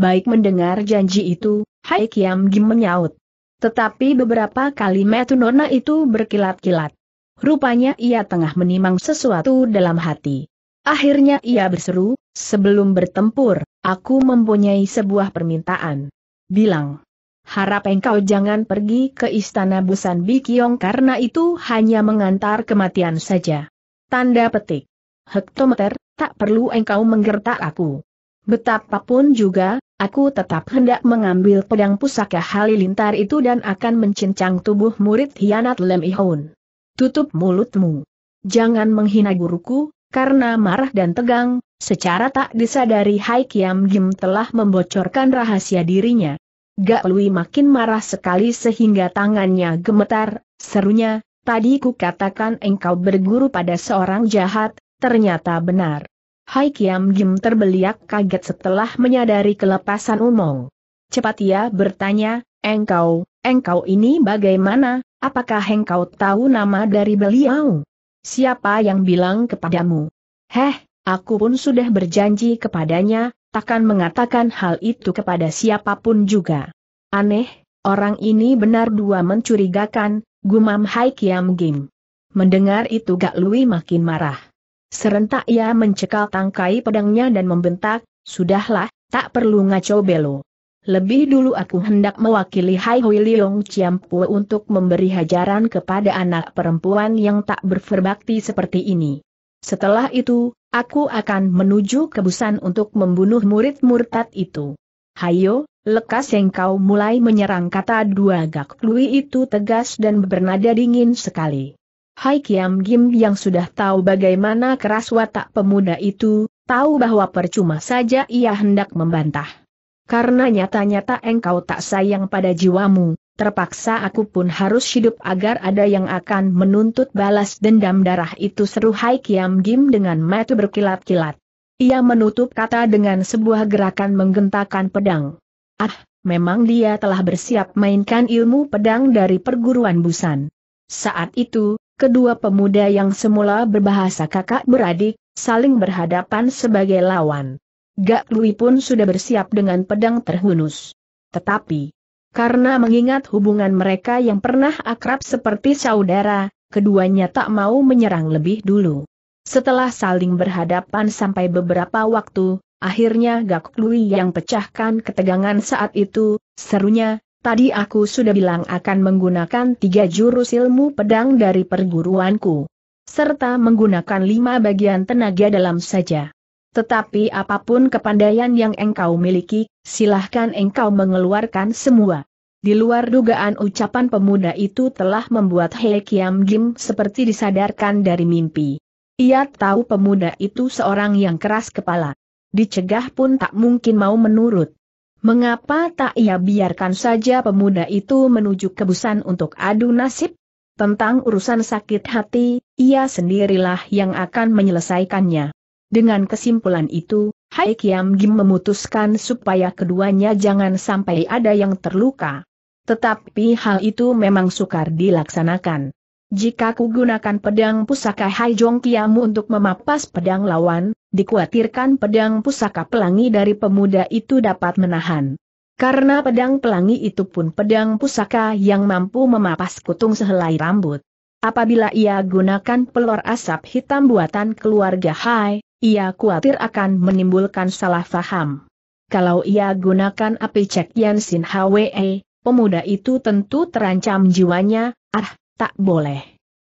Baik mendengar janji itu, Hai Kiam Gim menyaut. Tetapi beberapa kalimat Nona itu berkilat-kilat. Rupanya ia tengah menimang sesuatu dalam hati. Akhirnya ia berseru, sebelum bertempur, aku mempunyai sebuah permintaan bilang. Harap engkau jangan pergi ke istana Busan Bikyong karena itu hanya mengantar kematian saja. Tanda petik. Hektometer, tak perlu engkau menggertak aku. Betapapun juga, aku tetap hendak mengambil pedang pusaka halilintar itu dan akan mencincang tubuh murid hianat Lem Ihon. Tutup mulutmu. Jangan menghina guruku, karena marah dan tegang, secara tak disadari Hai Kiam Gim telah membocorkan rahasia dirinya. Gak Lui makin marah sekali sehingga tangannya gemetar, serunya, tadi ku katakan engkau berguru pada seorang jahat, ternyata benar. Hai Kiam Gim terbeliak kaget setelah menyadari kelepasan Umong. Cepat ia bertanya, engkau, engkau ini bagaimana, apakah engkau tahu nama dari beliau? Siapa yang bilang kepadamu? Heh, aku pun sudah berjanji kepadanya, takkan mengatakan hal itu kepada siapapun juga. Aneh, orang ini benar dua mencurigakan, gumam Hai Kiam Gim. Mendengar itu Gak Lui makin marah. Serentak ia mencekal tangkai pedangnya dan membentak, sudahlah, tak perlu ngaco belo. Lebih dulu aku hendak mewakili Hai Hui Leong Chiampu untuk memberi hajaran kepada anak perempuan yang tak berverbakti seperti ini. Setelah itu, aku akan menuju ke Busan untuk membunuh murid murtad itu. Hayo, lekas engkau mulai menyerang kata dua gak lui itu tegas dan bernada dingin sekali. Hai Kiam Gim yang sudah tahu bagaimana keras watak pemuda itu, tahu bahwa percuma saja ia hendak membantah karena nyata-nyata engkau tak sayang pada jiwamu, terpaksa aku pun harus hidup agar ada yang akan menuntut balas dendam darah itu seru Hai Kiam Gim dengan mata berkilat-kilat. Ia menutup kata dengan sebuah gerakan menggentakan pedang. Ah, memang dia telah bersiap mainkan ilmu pedang dari perguruan Busan. Saat itu, kedua pemuda yang semula berbahasa kakak beradik, saling berhadapan sebagai lawan. Gak Lui pun sudah bersiap dengan pedang terhunus. Tetapi, karena mengingat hubungan mereka yang pernah akrab seperti saudara, keduanya tak mau menyerang lebih dulu. Setelah saling berhadapan sampai beberapa waktu, akhirnya Gak Lui yang pecahkan ketegangan saat itu, serunya, tadi aku sudah bilang akan menggunakan tiga jurus ilmu pedang dari perguruanku. Serta menggunakan lima bagian tenaga dalam saja. Tetapi apapun kepandaian yang engkau miliki, silahkan engkau mengeluarkan semua. Di luar dugaan ucapan pemuda itu telah membuat Hei Kiam Jim seperti disadarkan dari mimpi. Ia tahu pemuda itu seorang yang keras kepala. Dicegah pun tak mungkin mau menurut. Mengapa tak ia biarkan saja pemuda itu menuju kebusan untuk adu nasib? Tentang urusan sakit hati, ia sendirilah yang akan menyelesaikannya. Dengan kesimpulan itu, Hai Kiam Gim memutuskan supaya keduanya jangan sampai ada yang terluka. Tetapi hal itu memang sukar dilaksanakan. Jika ku gunakan pedang pusaka Hai Jong Kiam untuk memapas pedang lawan, dikhawatirkan pedang pusaka pelangi dari pemuda itu dapat menahan. Karena pedang pelangi itu pun pedang pusaka yang mampu memapas kutung sehelai rambut. Apabila ia gunakan pelor asap hitam buatan keluarga Hai, ia khawatir akan menimbulkan salah faham. Kalau ia gunakan api cek Yan Sin Hwe, pemuda itu tentu terancam jiwanya, ah, tak boleh.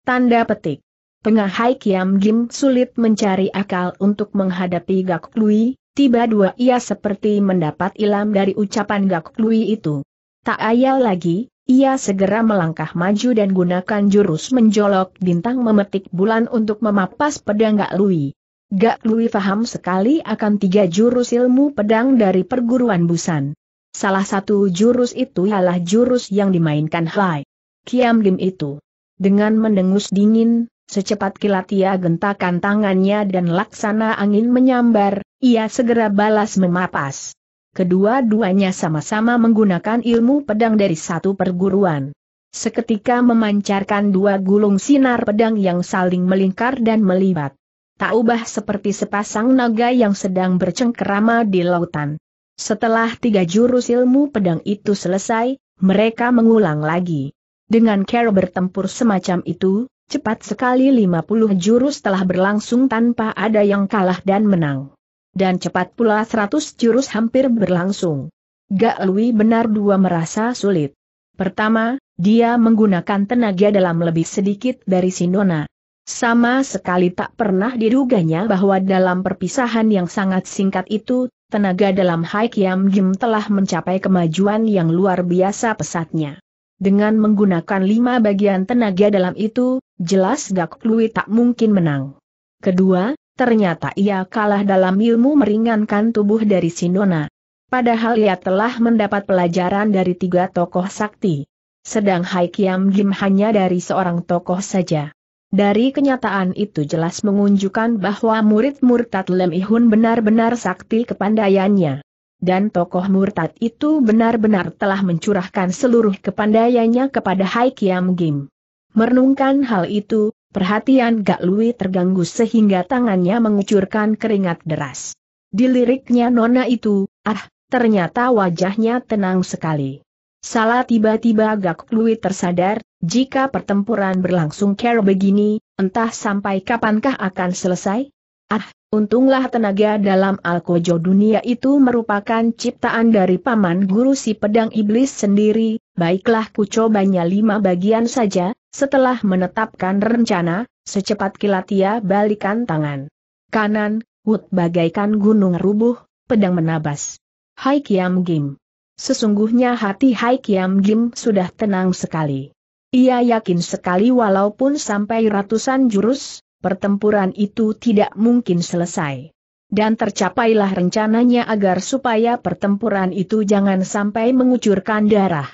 Tanda petik. Pengahai Kiam Gim sulit mencari akal untuk menghadapi Gak Lui, tiba dua ia seperti mendapat ilham dari ucapan Gak Lui itu. Tak ayal lagi, ia segera melangkah maju dan gunakan jurus menjolok bintang memetik bulan untuk memapas pedang Gak Lui. Gak Lui faham sekali akan tiga jurus ilmu pedang dari perguruan Busan. Salah satu jurus itu ialah jurus yang dimainkan Hai Kiam Lim itu. Dengan mendengus dingin, Secepat kilat ia gentakan tangannya dan laksana angin menyambar, ia segera balas memapas. Kedua-duanya sama-sama menggunakan ilmu pedang dari satu perguruan. Seketika memancarkan dua gulung sinar pedang yang saling melingkar dan melibat tak ubah seperti sepasang naga yang sedang bercengkerama di lautan. Setelah tiga jurus ilmu pedang itu selesai, mereka mengulang lagi. Dengan cara bertempur semacam itu, cepat sekali 50 jurus telah berlangsung tanpa ada yang kalah dan menang. Dan cepat pula 100 jurus hampir berlangsung. Gak Lui benar dua merasa sulit. Pertama, dia menggunakan tenaga dalam lebih sedikit dari Sinona. Sama sekali tak pernah diduganya bahwa dalam perpisahan yang sangat singkat itu, tenaga dalam Hai Kiam Jim telah mencapai kemajuan yang luar biasa pesatnya. Dengan menggunakan lima bagian tenaga dalam itu, jelas Gak Lui tak mungkin menang. Kedua, ternyata ia kalah dalam ilmu meringankan tubuh dari Sinona. Padahal ia telah mendapat pelajaran dari tiga tokoh sakti. Sedang Hai Kiam Jim hanya dari seorang tokoh saja. Dari kenyataan itu jelas mengunjukkan bahwa murid murtad Lem Ihun benar-benar sakti kepandaiannya. Dan tokoh murtad itu benar-benar telah mencurahkan seluruh kepandaiannya kepada Hai Kiam Gim. Merenungkan hal itu, perhatian Gak Lui terganggu sehingga tangannya mengucurkan keringat deras. Diliriknya nona itu, ah, ternyata wajahnya tenang sekali. Salah tiba-tiba gak Lui tersadar, jika pertempuran berlangsung kera begini, entah sampai kapankah akan selesai? Ah, untunglah tenaga dalam alkojo dunia itu merupakan ciptaan dari paman guru si pedang iblis sendiri, baiklah ku cobanya lima bagian saja, setelah menetapkan rencana, secepat kilat ia balikan tangan. Kanan, hut bagaikan gunung rubuh, pedang menabas. Hai Kiam Gim. Sesungguhnya hati Hai Kiam Gim sudah tenang sekali. Ia yakin sekali walaupun sampai ratusan jurus, pertempuran itu tidak mungkin selesai. Dan tercapailah rencananya agar supaya pertempuran itu jangan sampai mengucurkan darah.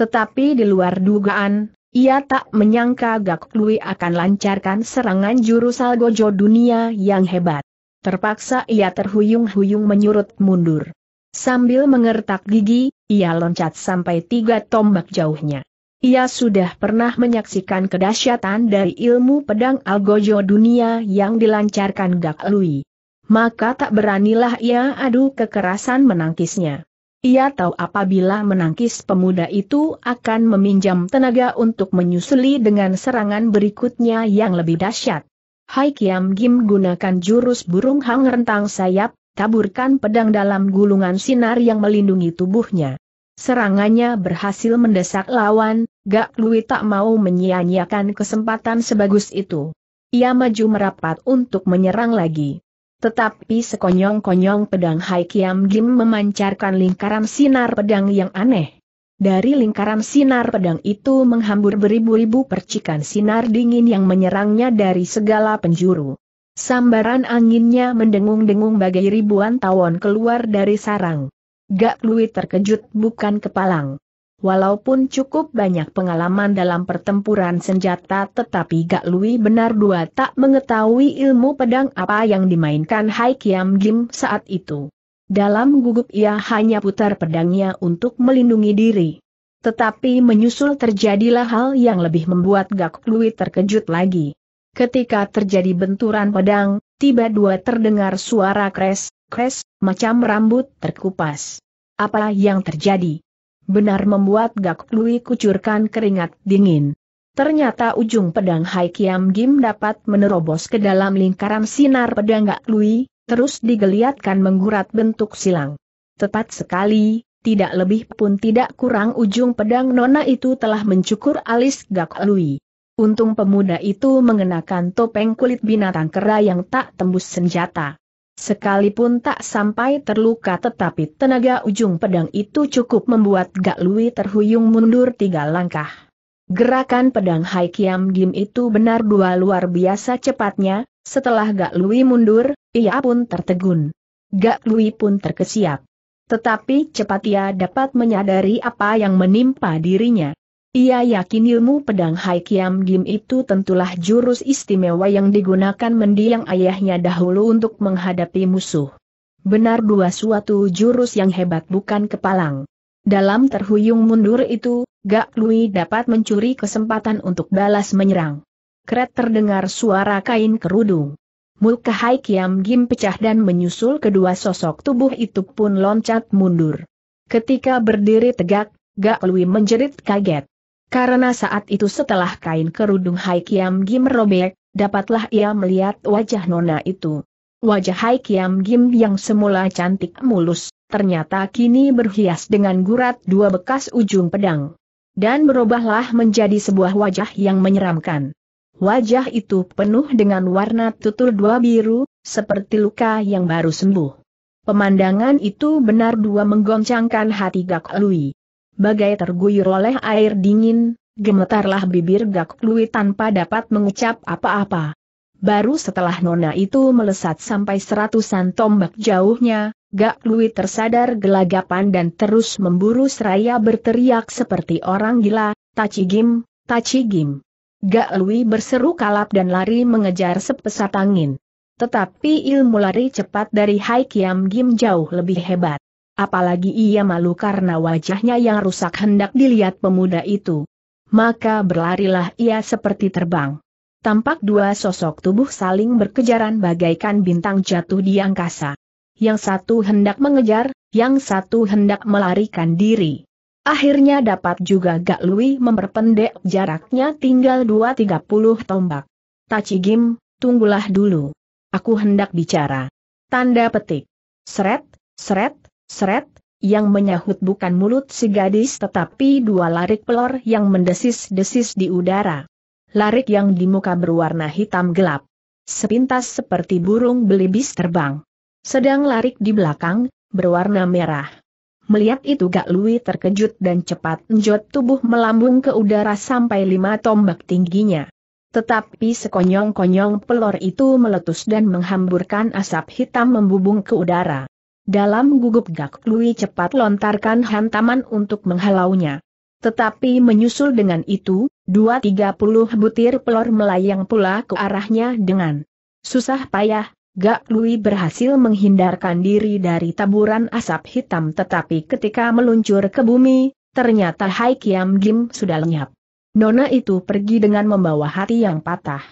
Tetapi di luar dugaan, ia tak menyangka Gak Lui akan lancarkan serangan jurus algojo dunia yang hebat. Terpaksa ia terhuyung-huyung menyurut mundur. Sambil mengertak gigi, ia loncat sampai tiga tombak jauhnya. Ia sudah pernah menyaksikan kedahsyatan dari ilmu pedang algojo dunia yang dilancarkan Gak Lui. Maka tak beranilah ia adu kekerasan menangkisnya. Ia tahu apabila menangkis pemuda itu akan meminjam tenaga untuk menyusuli dengan serangan berikutnya yang lebih dahsyat. Hai Kiam Gim gunakan jurus burung hang rentang sayap, taburkan pedang dalam gulungan sinar yang melindungi tubuhnya. Serangannya berhasil mendesak lawan, Gak Lui tak mau menyia-nyiakan kesempatan sebagus itu. Ia maju merapat untuk menyerang lagi. Tetapi sekonyong-konyong pedang Hai Kiam Gim memancarkan lingkaran sinar pedang yang aneh. Dari lingkaran sinar pedang itu menghambur beribu-ribu percikan sinar dingin yang menyerangnya dari segala penjuru. Sambaran anginnya mendengung-dengung bagai ribuan tawon keluar dari sarang. Gak Lui terkejut bukan kepalang. Walaupun cukup banyak pengalaman dalam pertempuran senjata tetapi Gak Lui benar dua tak mengetahui ilmu pedang apa yang dimainkan Hai Kiam Gim saat itu. Dalam gugup ia hanya putar pedangnya untuk melindungi diri. Tetapi menyusul terjadilah hal yang lebih membuat Gak Lui terkejut lagi. Ketika terjadi benturan pedang, tiba dua terdengar suara kres, kres, macam rambut terkupas. Apa yang terjadi? Benar membuat Gak Lui kucurkan keringat dingin. Ternyata ujung pedang Hai Kiam Gim dapat menerobos ke dalam lingkaran sinar pedang Gak Lui, terus digeliatkan menggurat bentuk silang. Tepat sekali, tidak lebih pun tidak kurang ujung pedang Nona itu telah mencukur alis Gak Lui. Untung pemuda itu mengenakan topeng kulit binatang kera yang tak tembus senjata. Sekalipun tak sampai terluka tetapi tenaga ujung pedang itu cukup membuat Gak Lui terhuyung mundur tiga langkah. Gerakan pedang Hai Kiam Gim itu benar dua luar biasa cepatnya, setelah Gak Lui mundur, ia pun tertegun. Gak Lui pun terkesiap. Tetapi cepat ia dapat menyadari apa yang menimpa dirinya. Ia yakin ilmu pedang Kiam Gim itu tentulah jurus istimewa yang digunakan mendiang ayahnya dahulu untuk menghadapi musuh. Benar dua suatu jurus yang hebat bukan kepalang. Dalam terhuyung mundur itu, Gak Lui dapat mencuri kesempatan untuk balas menyerang. Kret terdengar suara kain kerudung. Muka Hai Kiam Gim pecah dan menyusul kedua sosok tubuh itu pun loncat mundur. Ketika berdiri tegak, Gak Lui menjerit kaget. Karena saat itu setelah kain kerudung Hai Kiam Gim robek, dapatlah ia melihat wajah nona itu. Wajah Hai Kiam Gim yang semula cantik mulus, ternyata kini berhias dengan gurat dua bekas ujung pedang. Dan berubahlah menjadi sebuah wajah yang menyeramkan. Wajah itu penuh dengan warna tutul dua biru, seperti luka yang baru sembuh. Pemandangan itu benar dua menggoncangkan hati Gak Lui bagai terguyur oleh air dingin, gemetarlah bibir Gak Lui tanpa dapat mengucap apa-apa. Baru setelah nona itu melesat sampai seratusan tombak jauhnya, Gak Lui tersadar gelagapan dan terus memburu seraya berteriak seperti orang gila, Tacigim, Gim. Gak Lui berseru kalap dan lari mengejar sepesat angin. Tetapi ilmu lari cepat dari Hai Kiam Gim jauh lebih hebat. Apalagi ia malu karena wajahnya yang rusak hendak dilihat pemuda itu. Maka berlarilah ia seperti terbang. Tampak dua sosok tubuh saling berkejaran bagaikan bintang jatuh di angkasa. Yang satu hendak mengejar, yang satu hendak melarikan diri. Akhirnya dapat juga Gak Lui memperpendek jaraknya tinggal 2-30 tombak. Tacigim, tunggulah dulu. Aku hendak bicara. Tanda petik. Seret, seret, Seret, yang menyahut bukan mulut si gadis tetapi dua larik pelor yang mendesis-desis di udara. Larik yang di muka berwarna hitam gelap. Sepintas seperti burung belibis terbang. Sedang larik di belakang, berwarna merah. Melihat itu Gak Lui terkejut dan cepat njot tubuh melambung ke udara sampai lima tombak tingginya. Tetapi sekonyong-konyong pelor itu meletus dan menghamburkan asap hitam membubung ke udara. Dalam gugup Gak Lui cepat lontarkan hantaman untuk menghalaunya. Tetapi menyusul dengan itu, dua tiga puluh butir pelor melayang pula ke arahnya dengan susah payah, Gak Lui berhasil menghindarkan diri dari taburan asap hitam tetapi ketika meluncur ke bumi, ternyata Hai Kiam Gim sudah lenyap. Nona itu pergi dengan membawa hati yang patah.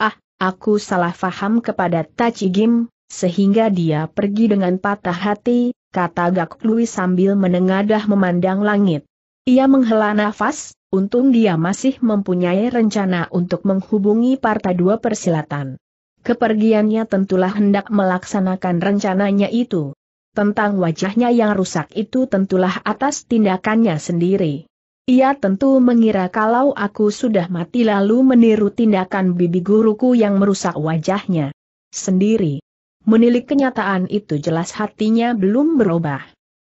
Ah, aku salah faham kepada Tachi Gim, sehingga dia pergi dengan patah hati, kata Gak Lui sambil menengadah memandang langit. Ia menghela nafas, untung dia masih mempunyai rencana untuk menghubungi Partai Dua Persilatan. Kepergiannya tentulah hendak melaksanakan rencananya itu. Tentang wajahnya yang rusak itu tentulah atas tindakannya sendiri. Ia tentu mengira kalau aku sudah mati lalu meniru tindakan bibi guruku yang merusak wajahnya sendiri. Menilik kenyataan itu jelas hatinya belum berubah.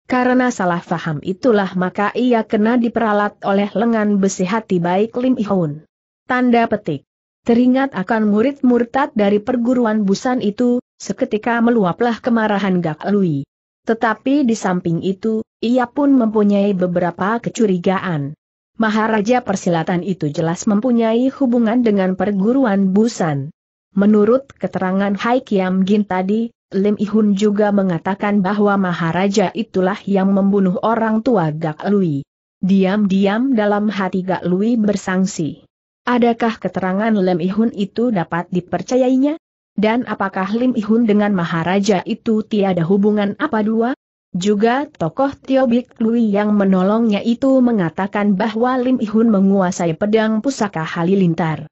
Karena salah faham itulah maka ia kena diperalat oleh lengan besi hati baik Lim Ihun. Tanda petik. Teringat akan murid murtad dari perguruan busan itu, seketika meluaplah kemarahan Gak Lui. Tetapi di samping itu, ia pun mempunyai beberapa kecurigaan. Maharaja persilatan itu jelas mempunyai hubungan dengan perguruan Busan. Menurut keterangan Hai Kiam Gin tadi, Lim Ihun juga mengatakan bahwa Maharaja itulah yang membunuh orang tua Gak Lui. Diam-diam dalam hati Gak Lui bersangsi. Adakah keterangan Lim Ihun itu dapat dipercayainya? Dan apakah Lim Ihun dengan Maharaja itu tiada hubungan apa dua? Juga tokoh Tiobik Lui yang menolongnya itu mengatakan bahwa Lim Ihun menguasai pedang pusaka Halilintar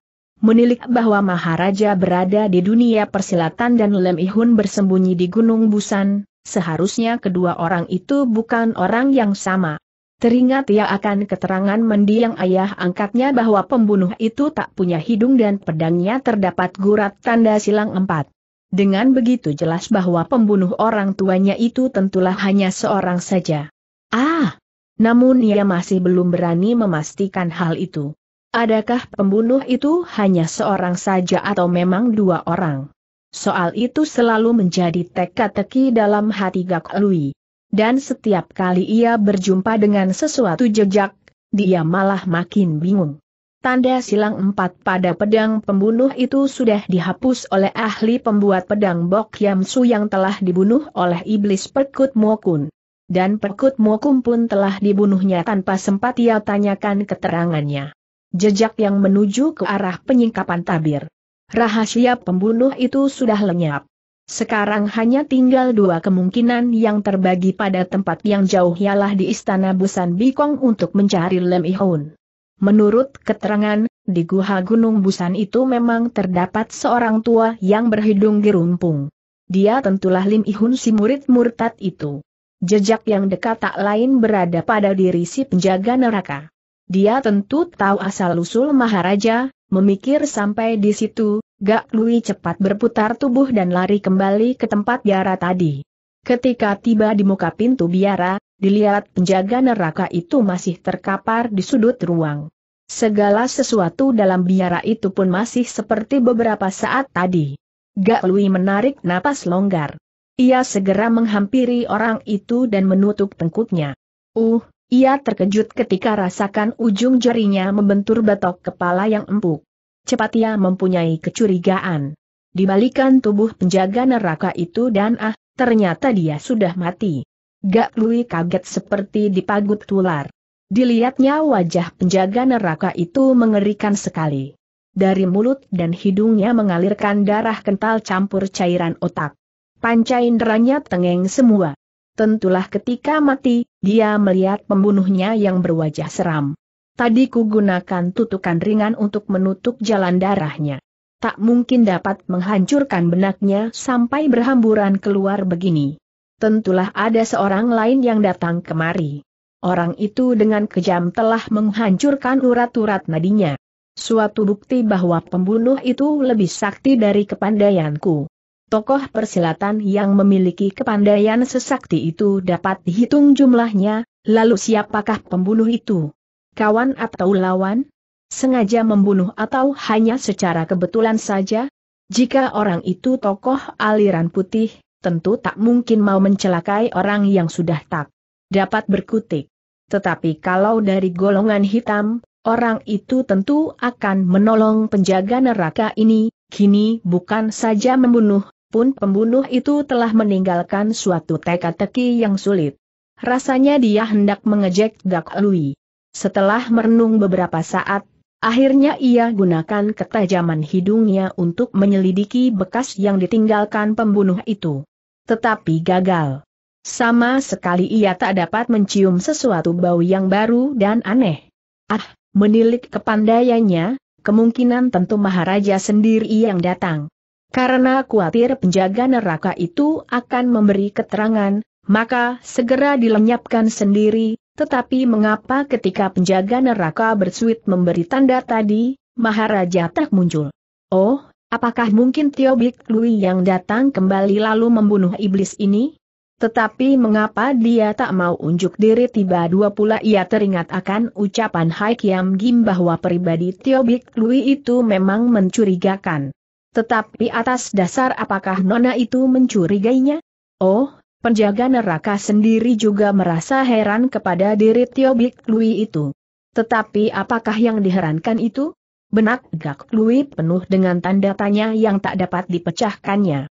menilik bahwa Maharaja berada di dunia persilatan dan Lem Ihun bersembunyi di Gunung Busan, seharusnya kedua orang itu bukan orang yang sama. Teringat ia akan keterangan mendiang ayah angkatnya bahwa pembunuh itu tak punya hidung dan pedangnya terdapat gurat tanda silang empat. Dengan begitu jelas bahwa pembunuh orang tuanya itu tentulah hanya seorang saja. Ah! Namun ia masih belum berani memastikan hal itu. Adakah pembunuh itu hanya seorang saja atau memang dua orang? Soal itu selalu menjadi teka-teki dalam hati Gak Lui. Dan setiap kali ia berjumpa dengan sesuatu jejak, dia malah makin bingung. Tanda silang empat pada pedang pembunuh itu sudah dihapus oleh ahli pembuat pedang Bok Yam Su yang telah dibunuh oleh iblis Perkut Mokun. Dan Perkut Mokun pun telah dibunuhnya tanpa sempat ia tanyakan keterangannya. Jejak yang menuju ke arah penyingkapan tabir. Rahasia pembunuh itu sudah lenyap. Sekarang hanya tinggal dua kemungkinan yang terbagi pada tempat yang jauh ialah di istana Busan Bikong untuk mencari Lem Ihun. Menurut keterangan, di Guha Gunung Busan itu memang terdapat seorang tua yang berhidung gerumpung. Dia tentulah Lim Ihun si murid murtad itu. Jejak yang dekat tak lain berada pada diri si penjaga neraka. Dia tentu tahu asal-usul Maharaja, memikir sampai di situ, Gak Lui cepat berputar tubuh dan lari kembali ke tempat biara tadi. Ketika tiba di muka pintu biara, dilihat penjaga neraka itu masih terkapar di sudut ruang. Segala sesuatu dalam biara itu pun masih seperti beberapa saat tadi. Gak Lui menarik napas longgar. Ia segera menghampiri orang itu dan menutup tengkuknya. Uh, ia terkejut ketika rasakan ujung jarinya membentur batok kepala yang empuk. Cepat ia mempunyai kecurigaan. Dibalikan tubuh penjaga neraka itu dan ah, ternyata dia sudah mati. Gak Lui kaget seperti dipagut tular. Dilihatnya wajah penjaga neraka itu mengerikan sekali. Dari mulut dan hidungnya mengalirkan darah kental campur cairan otak. Pancain deranya tengeng semua. Tentulah ketika mati, dia melihat pembunuhnya yang berwajah seram. Tadi ku gunakan tutukan ringan untuk menutup jalan darahnya. Tak mungkin dapat menghancurkan benaknya sampai berhamburan keluar begini. Tentulah ada seorang lain yang datang kemari. Orang itu dengan kejam telah menghancurkan urat-urat nadinya. Suatu bukti bahwa pembunuh itu lebih sakti dari kepandaianku. Tokoh persilatan yang memiliki kepandaian sesakti itu dapat dihitung jumlahnya, lalu siapakah pembunuh itu? Kawan atau lawan? Sengaja membunuh atau hanya secara kebetulan saja? Jika orang itu tokoh aliran putih, tentu tak mungkin mau mencelakai orang yang sudah tak dapat berkutik. Tetapi kalau dari golongan hitam, orang itu tentu akan menolong penjaga neraka ini, kini bukan saja membunuh, meskipun pembunuh itu telah meninggalkan suatu teka-teki yang sulit. Rasanya dia hendak mengejek Gak Lui. Setelah merenung beberapa saat, akhirnya ia gunakan ketajaman hidungnya untuk menyelidiki bekas yang ditinggalkan pembunuh itu. Tetapi gagal. Sama sekali ia tak dapat mencium sesuatu bau yang baru dan aneh. Ah, menilik kepandaiannya, kemungkinan tentu Maharaja sendiri yang datang. Karena khawatir penjaga neraka itu akan memberi keterangan, maka segera dilenyapkan sendiri, tetapi mengapa ketika penjaga neraka bersuit memberi tanda tadi, Maharaja tak muncul? Oh, apakah mungkin Tio Bik Lui yang datang kembali lalu membunuh iblis ini? Tetapi mengapa dia tak mau unjuk diri tiba-dua pula ia teringat akan ucapan Hai Kiam Gim bahwa pribadi Tio Bik Lui itu memang mencurigakan. Tetapi atas dasar apakah Nona itu mencurigainya? Oh, penjaga neraka sendiri juga merasa heran kepada diri Tio Bik Lui itu. Tetapi apakah yang diherankan itu? Benak Gak Lui penuh dengan tanda tanya yang tak dapat dipecahkannya.